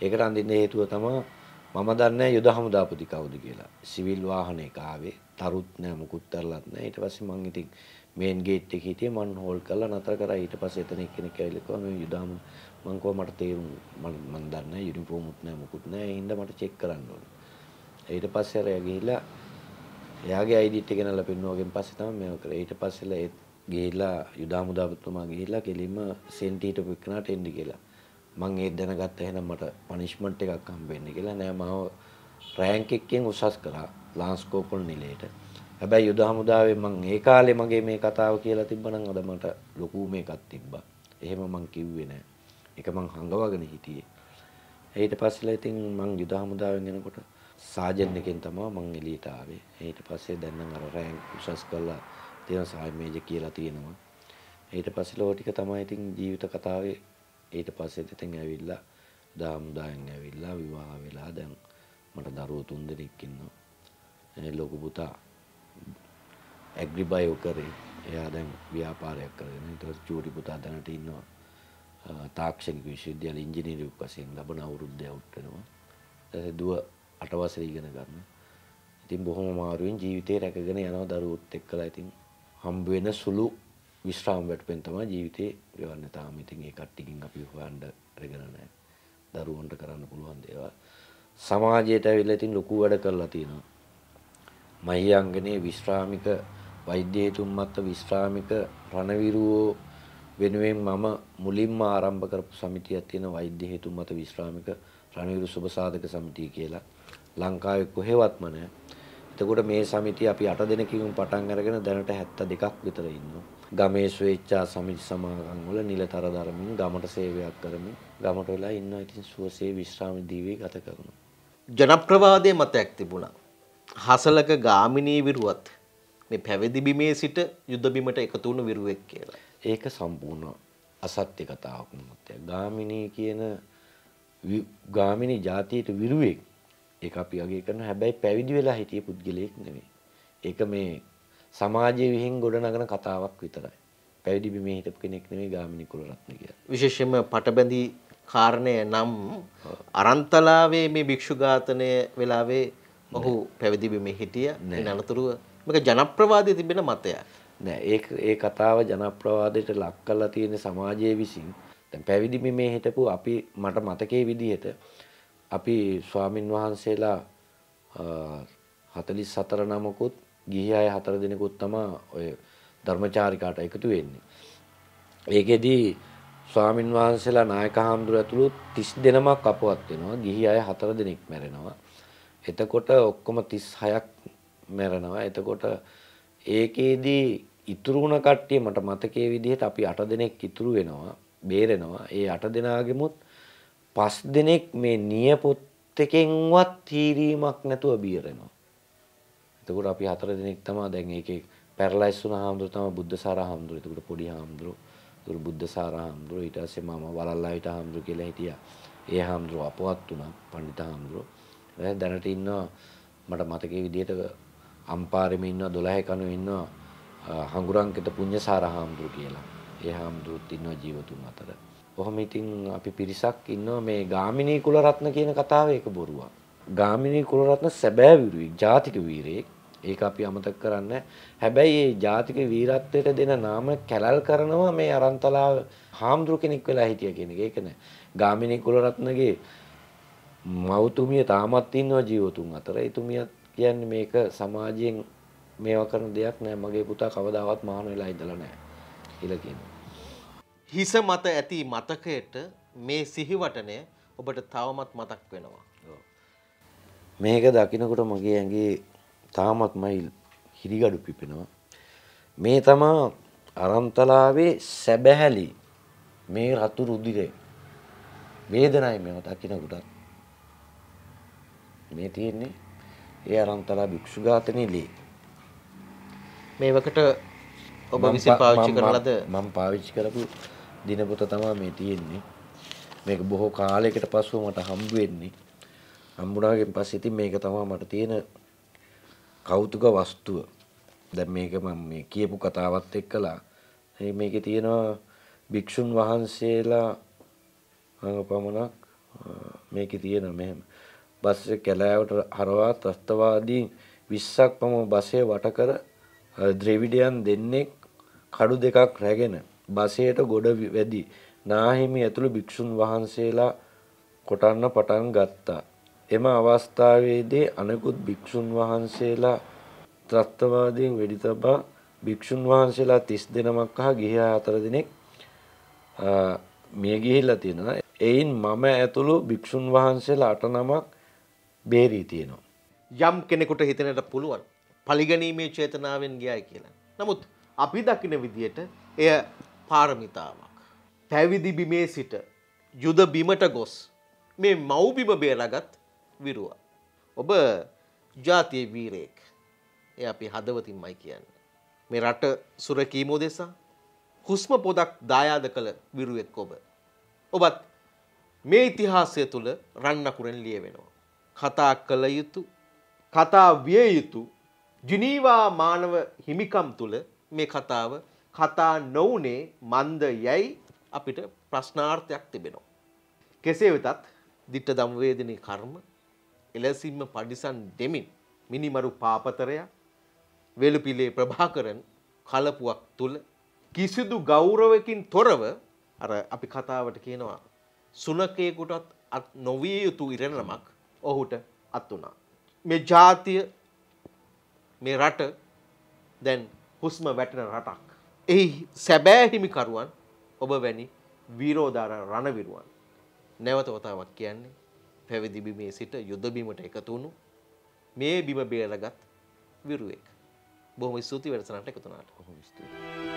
ඒකට අඳින්න හේතුව තමයි මම දන්නේ යුද හමුදාපති කවුද කියලා. සිවිල් වාහනයක ආවේ. තරුත් නෑ මුකුත් තරලත් නෑ. ඊට පස්සේ මං ඉතින් මේන් ගේට් එකේ හිටියේ මං හෝල් කරලා නතර කරා ඊට පස්සේ එතන එක්කෙනෙක් ඇවිල්ලා කිව්වා මේ යුදාම මං කිව්වා මට තේරුම් මම මන් දන්නේ නැහැ යුනිෆෝමුත් නැහැ මොකුත් නැහැ ඒ හින්දා මට චෙක් කරන්න ඕනේ ඊට පස්සේ අර එයා ගිහිල්ලා එයාගේ ID එක ගෙනල්ලා පෙන්නුවාගෙන් පස්සේ තමයි මේක කරේ ඊට පස්සේලා ඒ ගිහිල්ලා යුදාමුදාපතුමා ගිහිල්ලා කෙලින්ම සෙන්ටීට පිටකනට එන්න කියලා මං ඒත් දැනගත්ත එහෙනම් මට පනිෂ්මන්ට් එකක් හම්බෙන්න කියලා නෑ මම රෑන්ක් එකෙන් උසස් කරා ලාන්ස්කෝපල් නිලයට හැබැයි යුද හමුදාවේ මං ඒ කාලේ මගේ මේ කතාව කියලා තිබ්බනම් අද මට ලොකු මේකක් තිබ්බා. එහෙම මං කිව්වේ නෑ. ඒක මං හංගවගෙන හිටියේ. ඊට පස්සේ ඉතින් මං යුද හමුදාවෙන් එනකොට සාජන් එකෙන් තමයි මං එළියට ආවේ. ඊට පස්සේ දැන් නම් අර රෑන්ක් උසස් කරලා තියෙන සාමේජ කියලා තියෙනවා. ඊට පස්සේ ලෝ ටික තමයි ඉතින් ජීවිත කතාවේ ඊට පස්සේ ඉතින් ඇවිල්ලා දාම්දායන් ඇවිල්ලා විවාහ වෙලා දැන් මට දරුවෝ තුන්දෙනෙක් ඉන්නවා. ලොකු පුතා ඇග්‍රිබයෝ කරේ එයා දැන් ව්‍යාපාරයක් කරගෙන ඊට චූටි පුතා දැනට ඉන්නවා තාක්ෂණික විශ්වවිද්‍යාල ඉංජිනේරුවක් වශයෙන් ලබන අවුරුද්දේ අවුට් වෙනවා ඊට දුව අට වසර ඉගෙන ගන්න ඉතින් බොහොම මාරුවෙන් ජීවිතේ රැකගෙන යනවා දරුවොත් එක්කලා ඉතින් හම්බ වෙන සුළු විශ්‍රාම වැටපෙන් තමයි ජීවිතේ ගෙවන්නේ තාම ඉතින් ඒ කට්ටියකින් අපි හොයන්න රැගෙන නැහැ දරුවන්ට කරන්න පුළුවන් දේවල් සමාජයට ඇවිල්ලා ඉතින් ලොකු වැඩ කරලා තියෙනවා මහියංගනේ විශ්‍රාමික වෛද්‍යතුම්මත්ත විශ්‍රාමික රණවිරුවෝ වෙනුවෙන් මම මුලින්ම ආරම්භ කරපු සමිතියක් තියෙන වෛද්‍ය හේතුමත විශ්‍රාමික රණවිරු සුබසාධක සමිතිය කියලා ලංකාවේ කොහෙවත්ම නැහැ. එතකොට මේ සමිතිය අපි 8 දෙනෙකින් පටන් අරගෙන දැනට 72ක් විතර ඉන්නවා. ගමේ ස්වේච්ඡා සමිති සමාගම් වල නිලතර ධර්මින් ගමට සේවයක් කරමින් ගමට වෙලා ඉන්නවා. ඉතින් සුවසේ විශ්‍රාම දීවේ ගත කරනවා. ජනප්‍රවාදයේ මතයක් තිබුණා. හසලක ගාමිණී විරුවත් මේ පැවිදි බිමේ සිට යුද්ධ බිමට එකතු වුණු විරුවෙක් කියලා. ඒක සම්පූර්ණ අසත්‍ය කතාවක් මොකක්ද? ගාමිණී කියන ගාමිණී જાතියට විරුවෙක්. ඒක අපි අගය කරන හැබැයි පැවිදි වෙලා හිටිය පුද්ගලයෙක් නෙමෙයි. ඒක මේ සමාජයේ විහිං ගොඩනගන කතාවක් විතරයි. පැවිදි බිමේ හිටපු කෙනෙක් නෙමෙයි ගාමිණී කුලරත්න කියලා. විශේෂයෙන්ම පටබැඳි කාරණය නම් අරන්තලාවේ මේ භික්ෂු ඝාතනය වෙලාවේ ඔහු පැවිදි බිමේ හිටිය. ඒ අනතුරුව මේක ජනප්‍රවාදයේ තිබෙන මතයක්. නෑ ඒ ඒ කතාව ජනප්‍රවාදයට ලක් කරලා තියෙන සමාජයේ විසින් දැන් පැවිදි මේ හිටපු අපි මට මතකයේ විදිහට අපි ස්වාමින් වහන්සේලා 44 නමකුත් ගිහි අය 4 දිනකුත් තමයි ඔය ධර්මචාරිකාට එකතු වෙන්නේ. ඒකෙදී ස්වාමින් වහන්සේලා නායක හාමුදුරුවෝ ඇතුළු 30 දෙනමක් අපවත් වෙනවා. ගිහි අය 4 දිනක් මැරෙනවා. එතකොට ඔක්කොම 36ක් මැරෙනවා. එතකොට ඒකේදී ඉතුරු වුණ කට්ටිය මට මතකයේ විදිහට අපි 8 දෙනෙක් ඉතුරු වෙනවා, බේරෙනවා. ඒ 8 දෙනාගෙමුත් 5 දෙනෙක් මේ නියපොත් එකෙන්වත් තීරීමක් නැතුව බේරෙනවා. එතකොට අපි 4 දෙනෙක් තමයි දැන් ඒකේ පැරලයිස් වුණ හාමුදුරුවෝ තමයි බුද්ධසාර හාමුදුරුවෝ. එතකොට පොඩි හාමුදුරුවෝ තුරු බුද්ධසාර හාමුදුරුවෝ ඊට පස්සේ මම වලල්ලා හිට හාමුදුරුවෝ කියලා හිටියා. ඒ හාමුදුරුවෝ අපවත් වුණා පණ්ඩිත හාමුදුරුවෝ. දැනට ඉන්නවා මට මතකයේ විදිහට අම්පාරෙම ඉන්නවා 12 කණුව ඉන්නවා හඟුරංකෙට පුඤ්ඤසාර හාමුදුරු කියලා. ඒ හාමුදුරුත් ඉන්නවා ජීවතුන් අතර. කොහොම ඉතින් අපි පිරිසක් ඉන්නවා මේ ගාමිණී කුලරත්න කියන කතාවේ එක බොරුවක්. ගාමිණී කුලරත්න සැබෑ විරුවෙක්, ජාතික වීරයෙක්. ඒක අපි අමතක කරන්න. හැබැයි මේ ජාතික වීරත්වයට දෙන නාම කැලල් කරනවා මේ අරන්තලා හාමුදුරු කෙනෙක් වෙලා හිටිය කියන එක. ඒක නෑ. ගාමිණී කුලරත්නගේ මවතුමිය තාමත් ඉන්නවා ජීවතුන් අතර. එතුමියත් කියන්නේ මේක සමාජයෙන් මේවා කරන දෙයක් නෑ මගේ පුතා කවදාවත් මහාන වෙලා ඉඳලා නෑ කියලා කියනවා. හිස මත ඇති මතකයට මේ සිහිවටනය ඔබට තවමත් මතක් වෙනවා. මේක දකිනකොට මගේ ඇඟේ තාමත් මයි හිරිගඩු පිපෙනවා. මේ තමා අරන්තලාවේ සැබැහැලි මේ රතු රුදිරේ වේදනයි මේව දකිනකොටත් මේ තියෙන්නේ ඒ ආරම්තලා භික්ෂු ඝාතනයේදී මේවකට ඔබ විසින් පාවිච්චි කරලද මම පාවිච්චි කරපු දිනපොත තමයි මේ තියෙන්නේ මේක බොහෝ කාලයකට පස්සෙ මට හම්බ වෙන්නේ හම්බුණාගෙන් පස්සේ ඉතින් මේක තමයි මට තියෙන කෞතුක වස්තුව දැන් මේක මම මේ කියපු කතාවත් එක්කලා මේකේ තියෙනවා භික්ෂුන් වහන්සේලා පමණක් මේකේ තියෙනවා මෙහෙම බස් කැලෑවට හරවා ත්‍රස්තවාදී 20ක් පමණ බසය වටකර ද්‍රවිඩයන් දෙන්නෙක් කඩු දෙකක් රැගෙන බසයට ගොඩ වැදී නාහිමි ඇතුළු භික්ෂුන් වහන්සේලා කොටන්න පටන් ගත්තා. එම අවස්ථාවේදී අනෙකුත් භික්ෂුන් වහන්සේලා ත්‍රස්තවාදීන් වෙඩි තබා භික්ෂුන් වහන්සේලා 30 දෙනමක් හා ගිහියා හතර දෙනෙක් මිය ගිහිල්ලා තියෙනවා. එයින් මම ඇතුළු භික්ෂුන් වහන්සේලා 8 නමක් බේරී තියෙනවා. යම් කෙනෙකුට හිතනට පුළුවන් පලිගැනීමේ චේතනාවෙන් ගියයි කියලා. නමුත් අපි දකින විදියට එය පාරමිතාවක්. පැවිදි බිමේ සිට යුද බිමට ගොස් මේ මව්බිම බේරගත් විරුව. ඔබ ජාතිය වීරයෙක් එය අපි හදවතින්මයි කියන්න. මේ රට සුරකීමෝ දෙසා හුස්ම පොදක් දායාද කළ විරුවෙක් ඔබ. ඔබත් මේ ඉතිහාසය තුළ රන්නකුරෙන් ලිය වෙනවා. කතා කළ යුතු කතා විය යුතු ජිනීවා මානව හිමිකම් තුළ මේ කතාව කතා නොවුනේ මන්ද යැයි අපිට ප්‍රශ්නාර්ථයක් තිබෙනවා. කෙසේ වෙතත් දිට්ට දම්වේදන කර්ම එලසිම්ම පඩිසන් දෙමින් මිනිමරු පාපතරය වෙළුපිලේ ප්‍රභාකරන් කලපුවක් තුළ කිසිදු ගෞරවකින් තොරව අර අපි කතාවට කියනවා සුනකයකුටත් නොවිය යුතු ඉරණමක් ඔහුට අත් වුණා. මේ ජාතිය මේ රට දැන් හුස්ම වැටෙන රටක්. එහි සැබෑ හිමිකරුවන් ඔබ වැනි වීරෝදාර රණවිරුවන්. නැවත වතාවක් කියන්නේ පැවිදි බිමේ සිට යුද බිමට එකතු වුණු මේ බිම බේරගත් විරුවෙක්. බොහොම ස්තුතියි වැඩසටහනට එකතු වුණාට. බොහොම ස්තුතියි.